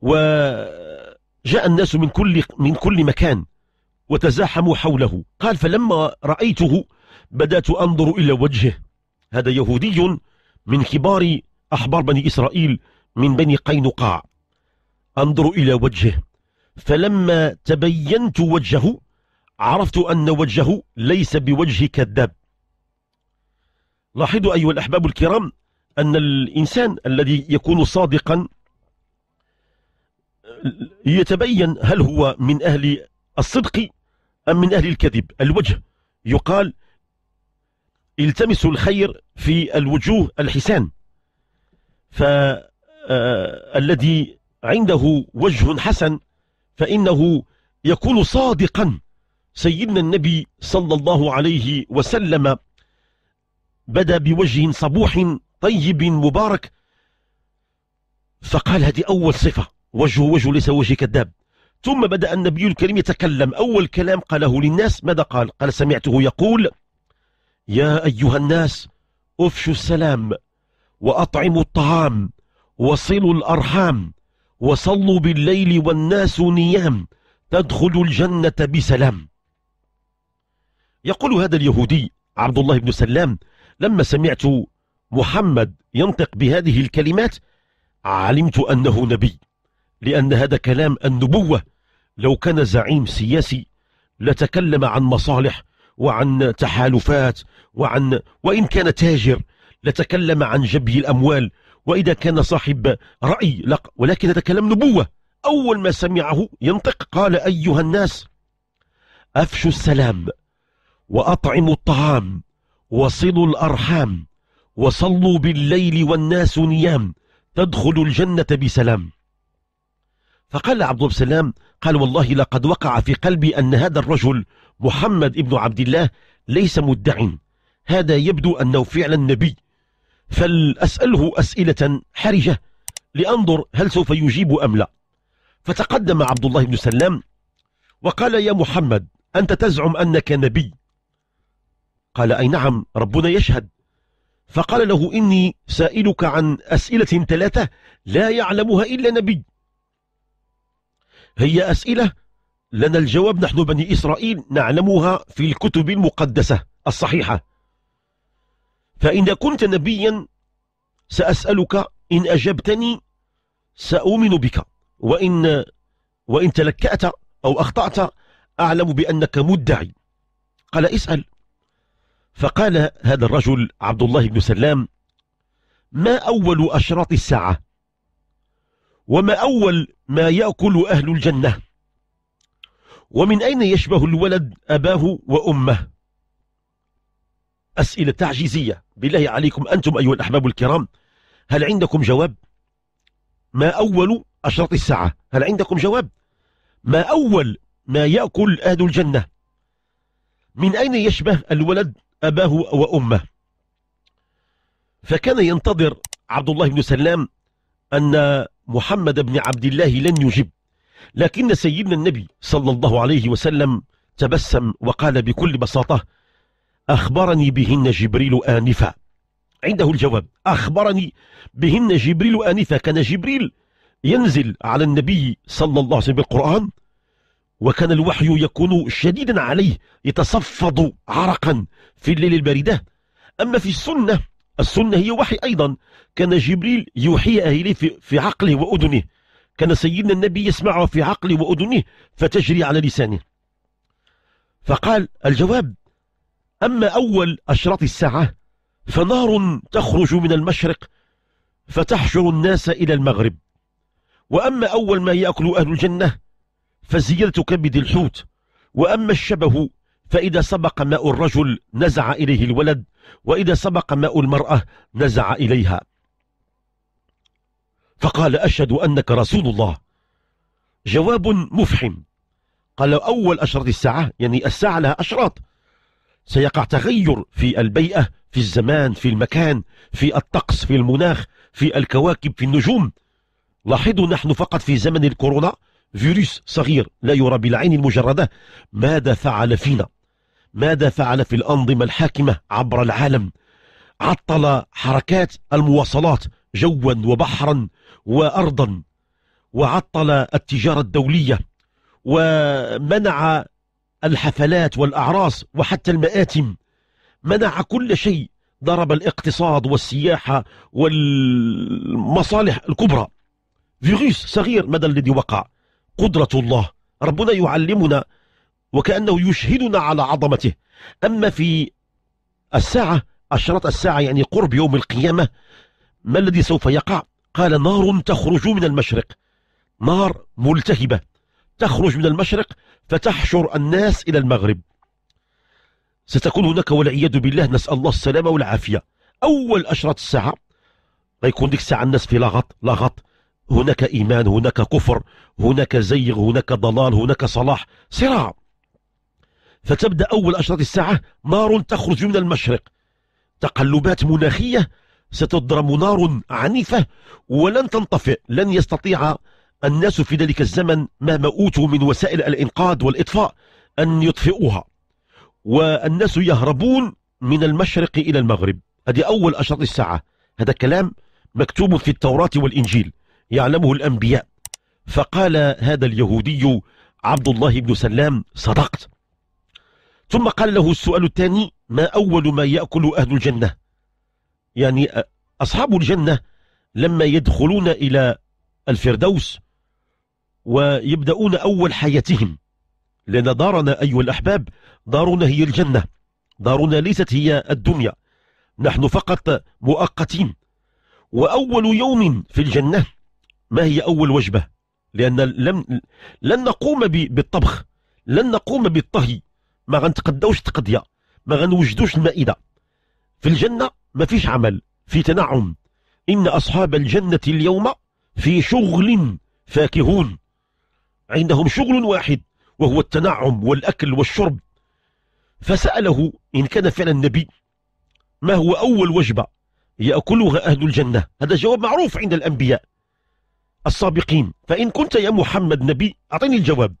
وجاء الناس من كل, من كل مكان وتزاحموا حوله قال فلما رأيته بدأت أنظر إلى وجهه هذا يهودي من كبار أحبار بني إسرائيل من بني قينقاع أنظر إلى وجهه فلما تبينت وجهه عرفت أن وجهه ليس بوجه كذاب لاحظوا أيها الأحباب الكرام أن الإنسان الذي يكون صادقا يتبين هل هو من أهل الصدق أم من أهل الكذب الوجه يقال التمسوا الخير في الوجوه الحسان فالذي آه، عنده وجه حسن فإنه يكون صادقا سيدنا النبي صلى الله عليه وسلم بدا بوجه صبوح طيب مبارك فقال هذه أول صفة وجهه وجه ليس وجه كذاب ثم بدأ النبي الكريم يتكلم أول كلام قاله للناس ماذا قال قال سمعته يقول يا أيها الناس أفشوا السلام وأطعموا الطعام وصلوا الأرحام وصلوا بالليل والناس نيام تدخل الجنة بسلام يقول هذا اليهودي عبد الله بن سلام لما سمعت محمد ينطق بهذه الكلمات علمت أنه نبي لأن هذا كلام النبوة لو كان زعيم سياسي لتكلم عن مصالح وعن تحالفات وعن وإن كان تاجر لتكلم عن جبه الأموال وإذا كان صاحب رأي لق ولكن هذا كلام نبوة أول ما سمعه ينطق قال أيها الناس أفشوا السلام وأطعموا الطعام وصلوا الأرحام وصلوا بالليل والناس نيام تدخلوا الجنة بسلام فقال عبد الله سلام قال والله لقد وقع في قلبي أن هذا الرجل محمد ابن عبد الله ليس مدع هذا يبدو أنه فعلا نبي فلأسأله أسئلة حرجة لأنظر هل سوف يجيب أم لا فتقدم عبد الله بن سلام وقال يا محمد أنت تزعم أنك نبي قال أي نعم ربنا يشهد فقال له إني سائلك عن أسئلة ثلاثة لا يعلمها إلا نبي هي أسئلة لنا الجواب نحن بني إسرائيل نعلمها في الكتب المقدسة الصحيحة فإن كنت نبيا سأسألك إن أجبتني سأؤمن بك وإن, وإن تلكأت أو أخطأت أعلم بأنك مدعي قال اسأل فقال هذا الرجل عبد الله بن سلام ما أول أشراط الساعة وما أول ما يأكل أهل الجنة ومن أين يشبه الولد أباه وأمه أسئلة تعجيزية بالله عليكم أنتم أيها الأحباب الكرام هل عندكم جواب ما أول أشرط الساعة هل عندكم جواب ما أول ما يأكل أهل الجنة من أين يشبه الولد أباه وأمه فكان ينتظر عبد الله بن سلام أن محمد بن عبد الله لن يجب لكن سيدنا النبي صلى الله عليه وسلم تبسم وقال بكل بساطة أخبرني بهن جبريل آنفا عنده الجواب أخبرني بهن جبريل آنفا كان جبريل ينزل على النبي صلى الله عليه وسلم بالقرآن وكان الوحي يكون شديدا عليه يتصفد عرقا في الليل الباردة أما في السنة السنة هي وحي أيضا كان جبريل يوحي إليه في عقله وأذنه كان سيدنا النبي يسمعه في عقله وأذنه فتجري على لسانه فقال الجواب أما أول أشراط الساعة فنار تخرج من المشرق فتحشر الناس إلى المغرب وأما أول ما يأكل أهل الجنة فزيادة كبد الحوت وأما الشبه فإذا سبق ماء الرجل نزع إليه الولد وإذا سبق ماء المرأة نزع إليها فقال أشهد أنك رسول الله جواب مفحم قال أول أشرط الساعة يعني الساعة لها أشراط سيقع تغير في البيئة في الزمان في المكان في الطقس في المناخ في الكواكب في النجوم لاحظوا نحن فقط في زمن الكورونا فيروس صغير لا يرى بالعين المجردة ماذا فعل فينا ماذا فعل في الأنظمة الحاكمة عبر العالم عطل حركات المواصلات جوا وبحرا وأرضا وعطل التجارة الدولية ومنع الحفلات والأعراس وحتى المآتم منع كل شيء ضرب الاقتصاد والسياحة والمصالح الكبرى فيروس صغير مدى الذي وقع قدرة الله ربنا يعلمنا وكأنه يشهدنا على عظمته أما في الساعة أشرت الساعة يعني قرب يوم القيامة ما الذي سوف يقع قال نار تخرج من المشرق نار ملتهبة تخرج من المشرق فتحشر الناس إلى المغرب ستكون هناك والعياذ بالله نسأل الله السلامة والعافية أول أشرة الساعة غيكون ديك الساعة الناس في لغط لغط هناك إيمان هناك كفر هناك زيغ هناك ضلال هناك صلاح صراع فتبدأ أول أشرة الساعة نار تخرج من المشرق تقلبات مناخية ستضرم نار عنيفة ولن تنطفئ لن يستطيع الناس في ذلك الزمن مهما أوتوا من وسائل الإنقاذ والإطفاء أن يطفئوها والناس يهربون من المشرق إلى المغرب هذه أول أشرط الساعة هذا كلام مكتوب في التوراة والإنجيل يعلمه الأنبياء فقال هذا اليهودي عبد الله بن سلام صدقت ثم قال له السؤال الثاني ما أول ما يأكل أهل الجنة يعني أصحاب الجنة لما يدخلون إلى الفردوس ويبدأون أول حياتهم لأن دارنا أيها الأحباب دارنا هي الجنة دارنا ليست هي الدنيا نحن فقط مؤقتين وأول يوم في الجنة ما هي أول وجبة لأن لم لن نقوم بالطبخ لن نقوم بالطهي ما غنتقداوش تقضية ما غنوجدوش المائدة في الجنة ما فيش عمل في تنعم إن أصحاب الجنة اليوم في شغل فاكهون عندهم شغل واحد وهو التنعم والأكل والشرب فسأله إن كان فعلا النبي ما هو أول وجبة يأكلها أهل الجنة هذا جواب معروف عند الأنبياء السابقين فإن كنت يا محمد نبي أعطيني الجواب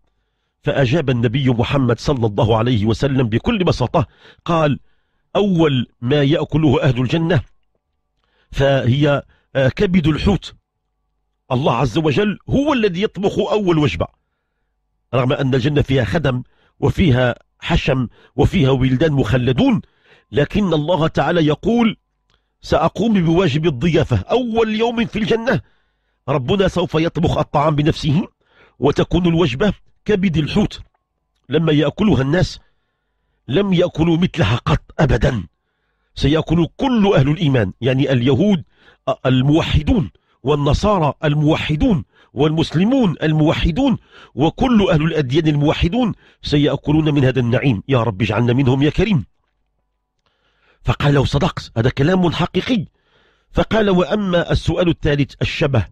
فأجاب النبي محمد صلى الله عليه وسلم بكل بساطة قال أول ما يأكله أهل الجنة فهي آه، كبد الحوت الله عز وجل هو الذي يطبخ أول وجبة رغم أن الجنة فيها خدم وفيها حشم وفيها ولدان مخلدون لكن الله تعالى يقول سأقوم بواجب الضيافة أول يوم في الجنة ربنا سوف يطبخ الطعام بنفسه وتكون الوجبة كبد الحوت لما يأكلها الناس لم يأكلوا مثلها قط أبدا سيأكل كل أهل الإيمان يعني اليهود الموحدون والنصارى الموحدون والمسلمون الموحدون وكل أهل الأديان الموحدون سيأكلون من هذا النعيم يا رب اجعلنا منهم يا كريم فقال لو صدقت هذا كلام حقيقي فقال وأما السؤال الثالث الشبه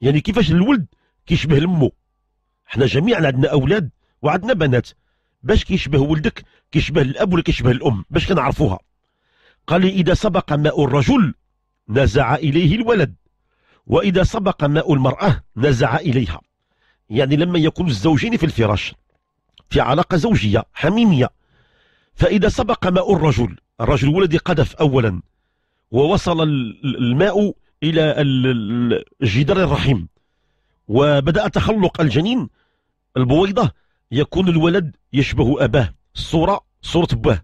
يعني كيفاش الولد كيشبه لمه احنا جميعا عندنا أولاد وعندنا بنات باش كيشبه ولدك كيشبه الأب ولا كيشبه الأم باش كنعرفوها قال لي إذا سبق ماء الرجل نزع إليه الولد وإذا سبق ماء المرأة نزع إليها يعني لما يكون الزوجين في الفراش في علاقة زوجية حميمية فإذا سبق ماء الرجل الرجل ولدي الذي قذف أولا ووصل الماء إلى الجدار الرحيم وبدأ تخلق الجنين البويضة يكون الولد يشبه أباه الصورة صورة أباه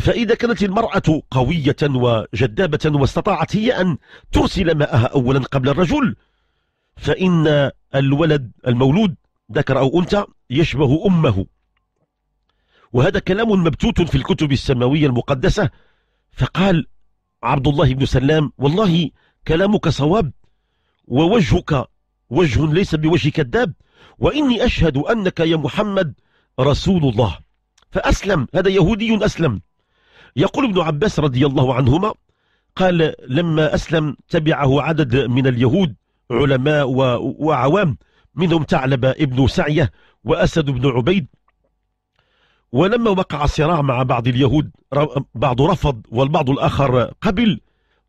فإذا كانت المرأة قوية وجذابة واستطاعت هي أن ترسل ماءها أولا قبل الرجل فإن الولد المولود ذكر أو أنثى يشبه أمه وهذا كلام مبتوت في الكتب السماوية المقدسة فقال عبد الله بن سلام والله كلامك صواب ووجهك وجه ليس بوجه كذاب وإني أشهد أنك يا محمد رسول الله فأسلم هذا يهودي أسلم يقول ابن عباس رضي الله عنهما قال لما أسلم تبعه عدد من اليهود علماء وعوام منهم تعلب ابن سعية وأسد بن عبيد ولما وقع صراع مع بعض اليهود بعض رفض والبعض الآخر قبل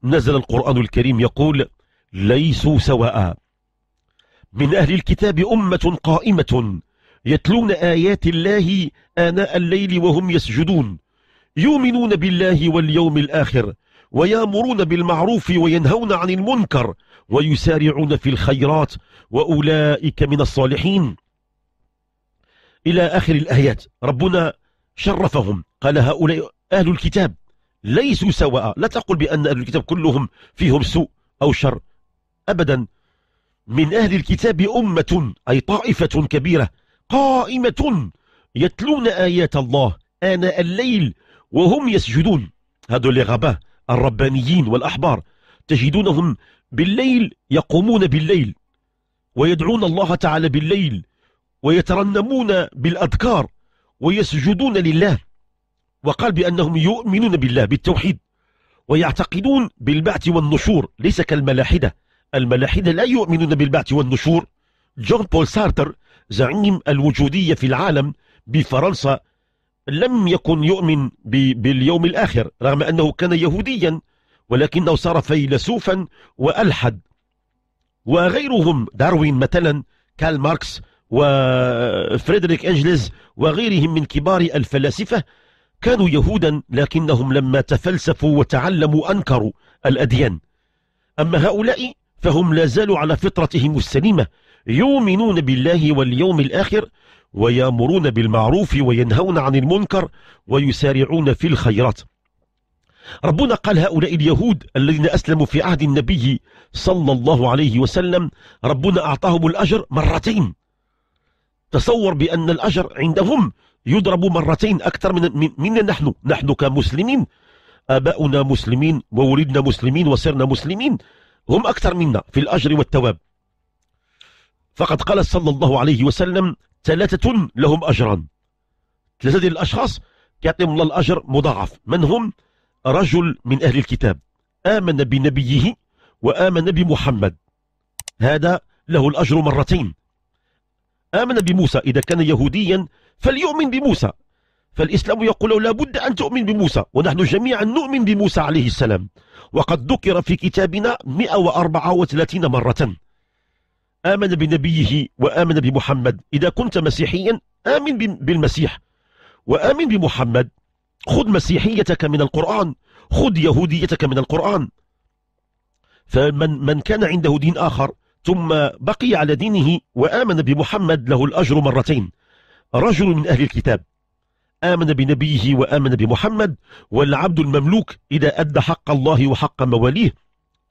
نزل القرآن الكريم يقول ليسوا سواء من أهل الكتاب أمة قائمة يتلون آيات الله آناء الليل وهم يسجدون يؤمنون بالله واليوم الآخر ويامرون بالمعروف وينهون عن المنكر ويسارعون في الخيرات وأولئك من الصالحين إلى آخر الآيات ربنا شرفهم قال هؤلاء أهل الكتاب ليسوا سواء لا تقل بأن أهل الكتاب كلهم فيهم سوء أو شر أبدا من أهل الكتاب أمة أي طائفة كبيرة قائمة يتلون آيات الله آناء الليل وهم يسجدون هذول الغباء الربانيين والأحبار تجدونهم بالليل يقومون بالليل ويدعون الله تعالى بالليل ويترنمون بالأذكار ويسجدون لله وقال بأنهم يؤمنون بالله بالتوحيد ويعتقدون بالبعث والنشور ليس كالملاحدة الملاحدة لا يؤمنون بالبعث والنشور جون بول سارتر زعيم الوجودية في العالم بفرنسا لم يكن يؤمن باليوم الآخر رغم أنه كان يهوديا ولكنه صار فيلسوفا وألحد وغيرهم داروين مثلا كال ماركس وفريدريك أنجلز وغيرهم من كبار الفلاسفة كانوا يهودا لكنهم لما تفلسفوا وتعلموا أنكروا الأديان أما هؤلاء فهم لا زالوا على فطرتهم السليمة يؤمنون بالله واليوم الآخر ويامرون بالمعروف وينهون عن المنكر ويسارعون في الخيرات ربنا قال هؤلاء اليهود الذين أسلموا في عهد النبي صلى الله عليه وسلم ربنا أعطاهم الأجر مرتين تصور بأن الأجر عندهم يضرب مرتين أكثر من منا نحن نحن كمسلمين آباؤنا مسلمين وولدنا مسلمين وصرنا مسلمين هم أكثر منا في الأجر والتواب فقد قال صلى الله عليه وسلم ثلاثة لهم أجران ثلاثة ديال الأشخاص كيعطيهم الله الأجر مضاعف من هم رجل من أهل الكتاب آمن بنبيه وآمن بمحمد هذا له الأجر مرتين آمن بموسى إذا كان يهوديا فليؤمن بموسى فالإسلام يقول لا بد أن تؤمن بموسى ونحن جميعا نؤمن بموسى عليه السلام وقد ذكر في كتابنا 134 مرة آمن بنبيه وآمن بمحمد إذا كنت مسيحيا آمن بالمسيح وآمن بمحمد خذ مسيحيتك من القرآن خذ يهوديتك من القرآن فمن من كان عنده دين آخر ثم بقي على دينه وآمن بمحمد له الأجر مرتين رجل من أهل الكتاب آمن بنبيه وآمن بمحمد والعبد المملوك إذا أدى حق الله وحق مواليه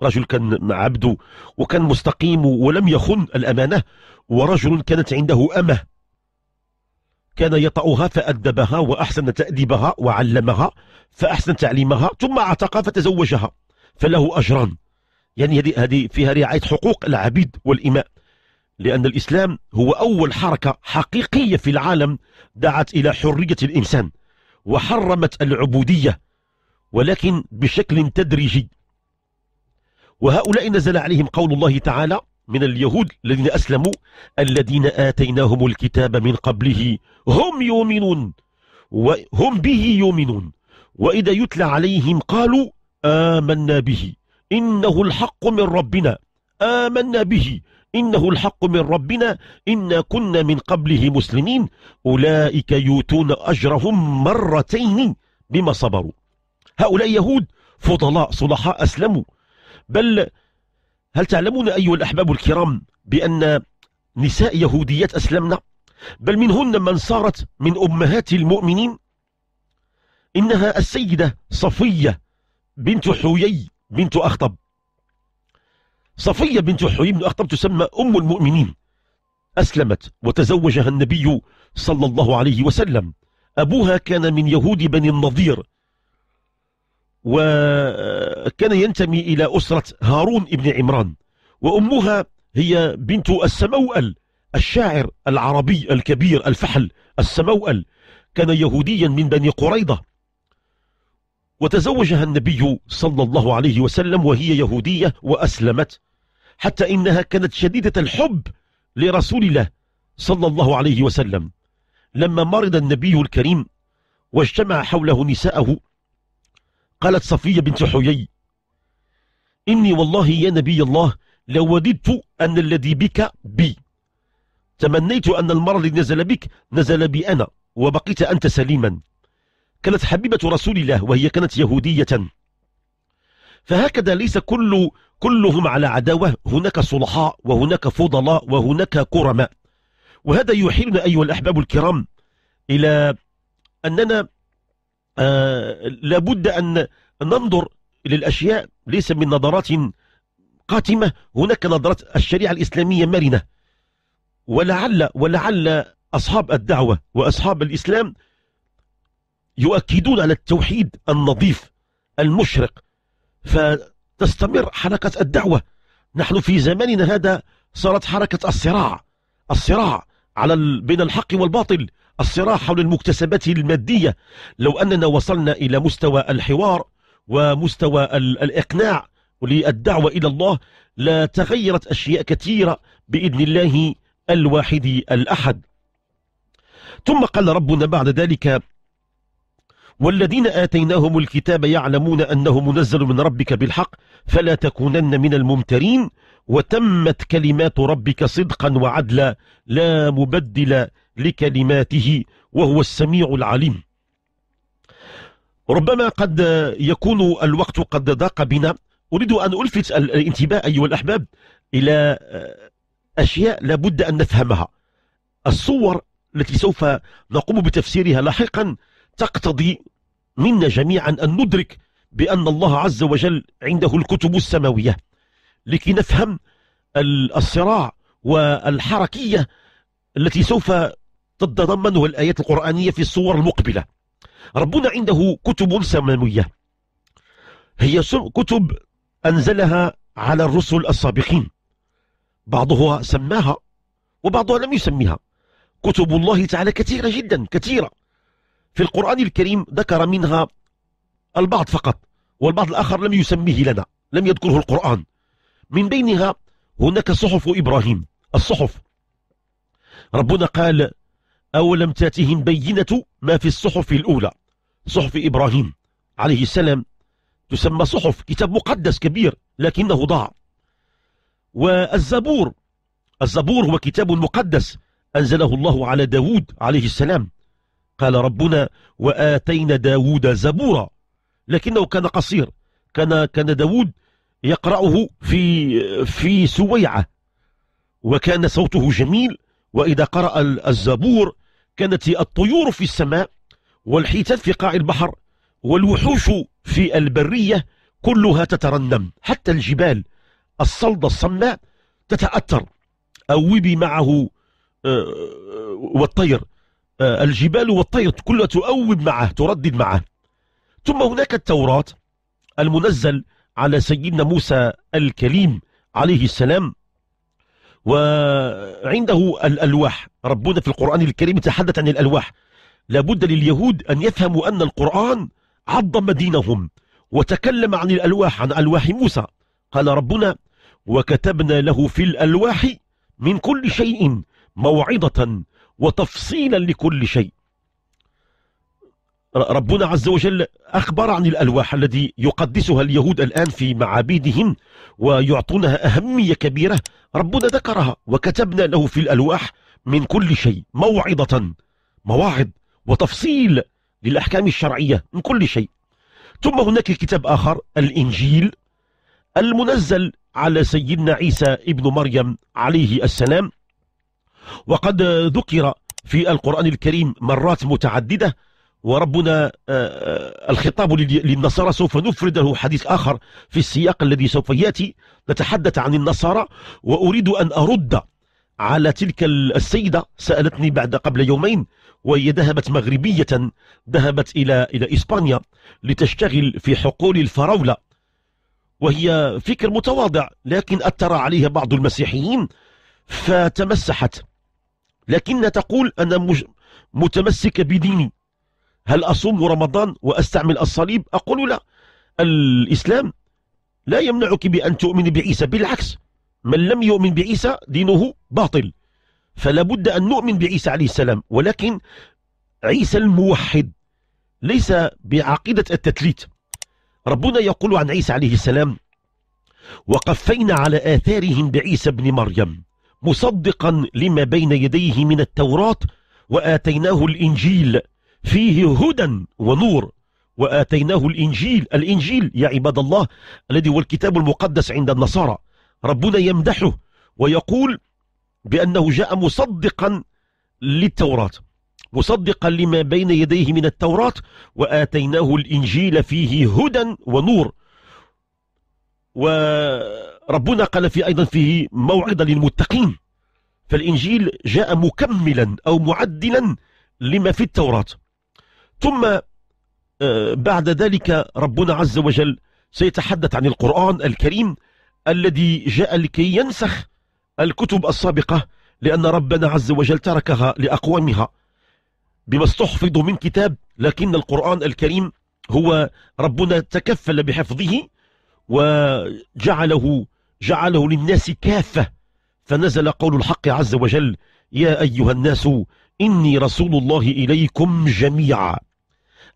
رجل كان عبد وكان مستقيم ولم يخن الأمانة ورجل كانت عنده أمه كان يطأها فأدبها وأحسن تأديبها وعلمها فأحسن تعليمها ثم اعتقى فتزوجها فله أجران يعني هذه فيها رعاية حقوق العبيد والإماء لأن الإسلام هو أول حركة حقيقية في العالم دعت إلى حرية الإنسان وحرمت العبودية ولكن بشكل تدريجي وهؤلاء نزل عليهم قول الله تعالى من اليهود الذين أسلموا الذين آتيناهم الكتاب من قبله هم يؤمنون وهم به يؤمنون وإذا يتلى عليهم قالوا آمنا به إنه الحق من ربنا آمنا به إنه الحق من ربنا إنا كنا من قبله مسلمين أولئك يؤتون أجرهم مرتين بما صبروا هؤلاء يهود فضلاء صلحاء أسلموا بل هل تعلمون أيها الأحباب الكرام بأن نساء يهوديات أسلمنا بل منهن من صارت من أمهات المؤمنين إنها السيدة صفية بنت حيي بنت أخطب صفية بنت حيي بنت أخطب تسمى أم المؤمنين أسلمت وتزوجها النبي صلى الله عليه وسلم أبوها كان من يهود بني النظير وكان ينتمي إلى أسرة هارون ابن عمران وأمها هي بنت السموأل الشاعر العربي الكبير الفحل السموأل كان يهوديا من بني قريضة وتزوجها النبي صلى الله عليه وسلم وهي يهودية وأسلمت حتى إنها كانت شديدة الحب لرسول الله صلى الله عليه وسلم لما مرض النبي الكريم واجتمع حوله نساءه قالت صفية بنت حيي إني والله يا نبي الله لو وددت أن الذي بك بي تمنيت أن المرض نزل بك نزل بي أنا وبقيت أنت سليما كانت حبيبة رسول الله وهي كانت يهودية فهكذا ليس كل كلهم على عداوة هناك صلحاء وهناك فضلاء وهناك كرماء وهذا يحيلنا أيها الأحباب الكرام إلى أننا آه، لابد أن ننظر للأشياء ليس من نظرات قاتمة هناك نظرات الشريعة الإسلامية مرنة ولعل ولعل أصحاب الدعوة وأصحاب الإسلام يؤكدون على التوحيد النظيف المشرق فتستمر حركة الدعوة نحن في زماننا هذا صارت حركة الصراع الصراع على بين الحق والباطل الصراع حول المكتسبات المادية لو أننا وصلنا إلى مستوى الحوار ومستوى الإقناع للدعوة إلى الله لتغيرت أشياء كثيرة بإذن الله الواحد الأحد ثم قال ربنا بعد ذلك والذين آتيناهم الكتاب يعلمون أنه منزل من ربك بالحق فلا تكونن من الممترين وتمت كلمات ربك صدقا وعدلا لا مبدل لكلماته وهو السميع العليم ربما قد يكون الوقت قد ضاق بنا أريد أن ألفت الانتباه أيها الأحباب إلى أشياء لابد أن نفهمها الصور التي سوف نقوم بتفسيرها لاحقا تقتضي منا جميعا أن ندرك بأن الله عز وجل عنده الكتب السماوية لكي نفهم الصراع والحركية التي سوف تتضمنها الآيات القرآنية في الصور المقبلة ربنا عنده كتب سماوية هي كتب أنزلها على الرسل السابقين بعضها سماها وبعضها لم يسميها كتب الله تعالى كثيرة جدا كثيرة في القرآن الكريم ذكر منها البعض فقط والبعض الآخر لم يسميه لنا لم يذكره القرآن من بينها هناك صحف إبراهيم الصحف ربنا قال أو لم تاتهم بينة ما في الصحف الأولى صحف إبراهيم عليه السلام تسمى صحف كتاب مقدس كبير لكنه ضاع والزبور الزبور هو كتاب مقدس أنزله الله على داود عليه السلام قال ربنا وآتينا داود زبورا لكنه كان قصير كان كان داود يقرأه في في سويعة وكان صوته جميل وإذا قرأ الزبور كانت الطيور في السماء والحيتان في قاع البحر والوحوش في البرية كلها تترنم حتى الجبال الصلدة الصماء تتأثر أوبي معه آه، آه، والطير آه، الجبال والطير كلها تؤوب معه تردد معه ثم هناك التوراة المنزل على سيدنا موسى الكليم عليه السلام وعنده الألواح ربنا في القرآن الكريم تحدث عن الألواح لابد لليهود أن يفهموا أن القرآن عظم دينهم وتكلم عن الألواح عن ألواح موسى قال ربنا وكتبنا له في الألواح من كل شيء موعظة وتفصيلا لكل شيء ربنا عز وجل أخبر عن الألواح الذي يقدسها اليهود الآن في معابدهم ويعطونها أهمية كبيرة ربنا ذكرها وكتبنا له في الألواح من كل شيء موعظة مواعظ وتفصيل للأحكام الشرعية من كل شيء ثم هناك كتاب آخر الإنجيل المنزل على سيدنا عيسى ابن مريم عليه السلام وقد ذكر في القرآن الكريم مرات متعددة وربنا آه، آه، الخطاب للنصارى سوف نفرد له حديث آخر في السياق الذي سوف يأتي نتحدث عن النصارى وأريد أن أرد على تلك السيدة سألتني بعد قبل يومين وهي ذهبت مغربية ذهبت إلى إلى إسبانيا لتشتغل في حقول الفراولة وهي فكر متواضع لكن أثر عليها بعض المسيحيين فتمسحت لكن تقول أنا متمسكة بديني هل أصوم رمضان وأستعمل الصليب أقول لا الإسلام لا يمنعك بأن تؤمن بعيسى بالعكس من لم يؤمن بعيسى دينه باطل فلا بد أن نؤمن بعيسى عليه السلام ولكن عيسى الموحد ليس بعقيدة التثليث ربنا يقول عن عيسى عليه السلام وقفينا على آثارهم بعيسى بن مريم مصدقا لما بين يديه من التوراة وآتيناه الإنجيل فيه هدى ونور وآتيناه الإنجيل الإنجيل يا عباد الله الذي هو الكتاب المقدس عند النصارى ربنا يمدحه ويقول بأنه جاء مصدقا للتوراة مصدقا لما بين يديه من التوراة وآتيناه الإنجيل فيه هدى ونور وربنا قال في أيضا فيه موعظة للمتقين فالإنجيل جاء مكملا أو معدلا لما في التوراة ثم آه، بعد ذلك ربنا عز وجل سيتحدث عن القرآن الكريم الذي جاء لكي ينسخ الكتب السابقة لأن ربنا عز وجل تركها لأقوامها بما استحفظ من كتاب لكن القرآن الكريم هو ربنا تكفل بحفظه وجعله جعله للناس كافة فنزل قول الحق عز وجل يا أيها الناس إني رسول الله إليكم جميعا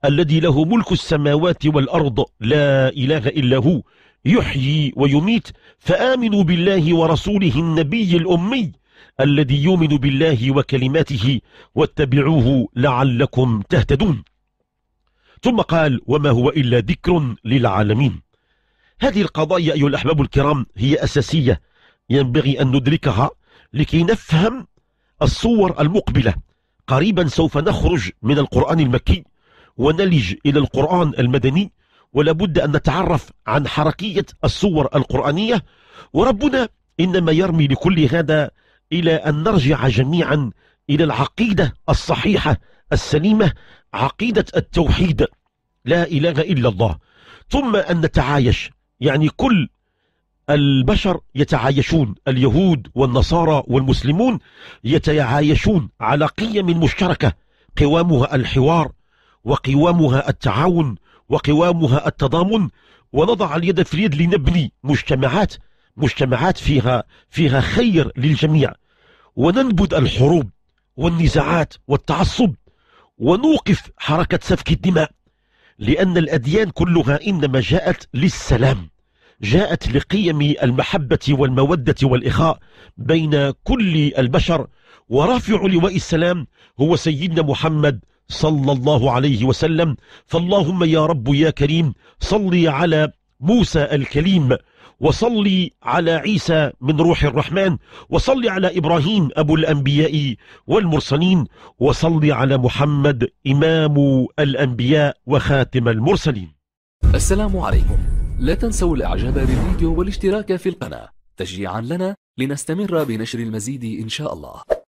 الذي له ملك السماوات والأرض لا إله إلا هو يحيي ويميت فآمنوا بالله ورسوله النبي الأمي الذي يؤمن بالله وكلماته واتبعوه لعلكم تهتدون ثم قال وما هو إلا ذكر للعالمين هذه القضايا أيها الأحباب الكرام هي أساسية ينبغي أن ندركها لكي نفهم الصور المقبلة قريبا سوف نخرج من القرآن المكي ونلج إلى القرآن المدني ولا بد أن نتعرف عن حركية الصور القرآنية وربنا إنما يرمي لكل هذا إلى أن نرجع جميعا إلى العقيدة الصحيحة السليمة عقيدة التوحيد لا إله إلا الله ثم أن نتعايش يعني كل البشر يتعايشون اليهود والنصارى والمسلمون يتعايشون على قيم مشتركة قوامها الحوار وقوامها التعاون وقوامها التضامن ونضع اليد في اليد لنبني مجتمعات مجتمعات فيها فيها خير للجميع وننبذ الحروب والنزاعات والتعصب ونوقف حركة سفك الدماء لأن الأديان كلها إنما جاءت للسلام جاءت لقيم المحبة والمودة والإخاء بين كل البشر ورافع لواء السلام هو سيدنا محمد صلى الله عليه وسلم فاللهم يا رب يا كريم صلي على موسى الكليم وصلي على عيسى من روح الرحمن وصلي على إبراهيم أبو الأنبياء والمرسلين وصلي على محمد إمام الأنبياء وخاتم المرسلين السلام عليكم لا تنسوا الإعجاب بالفيديو والاشتراك في القناة تشجيعا لنا لنستمر بنشر المزيد إن شاء الله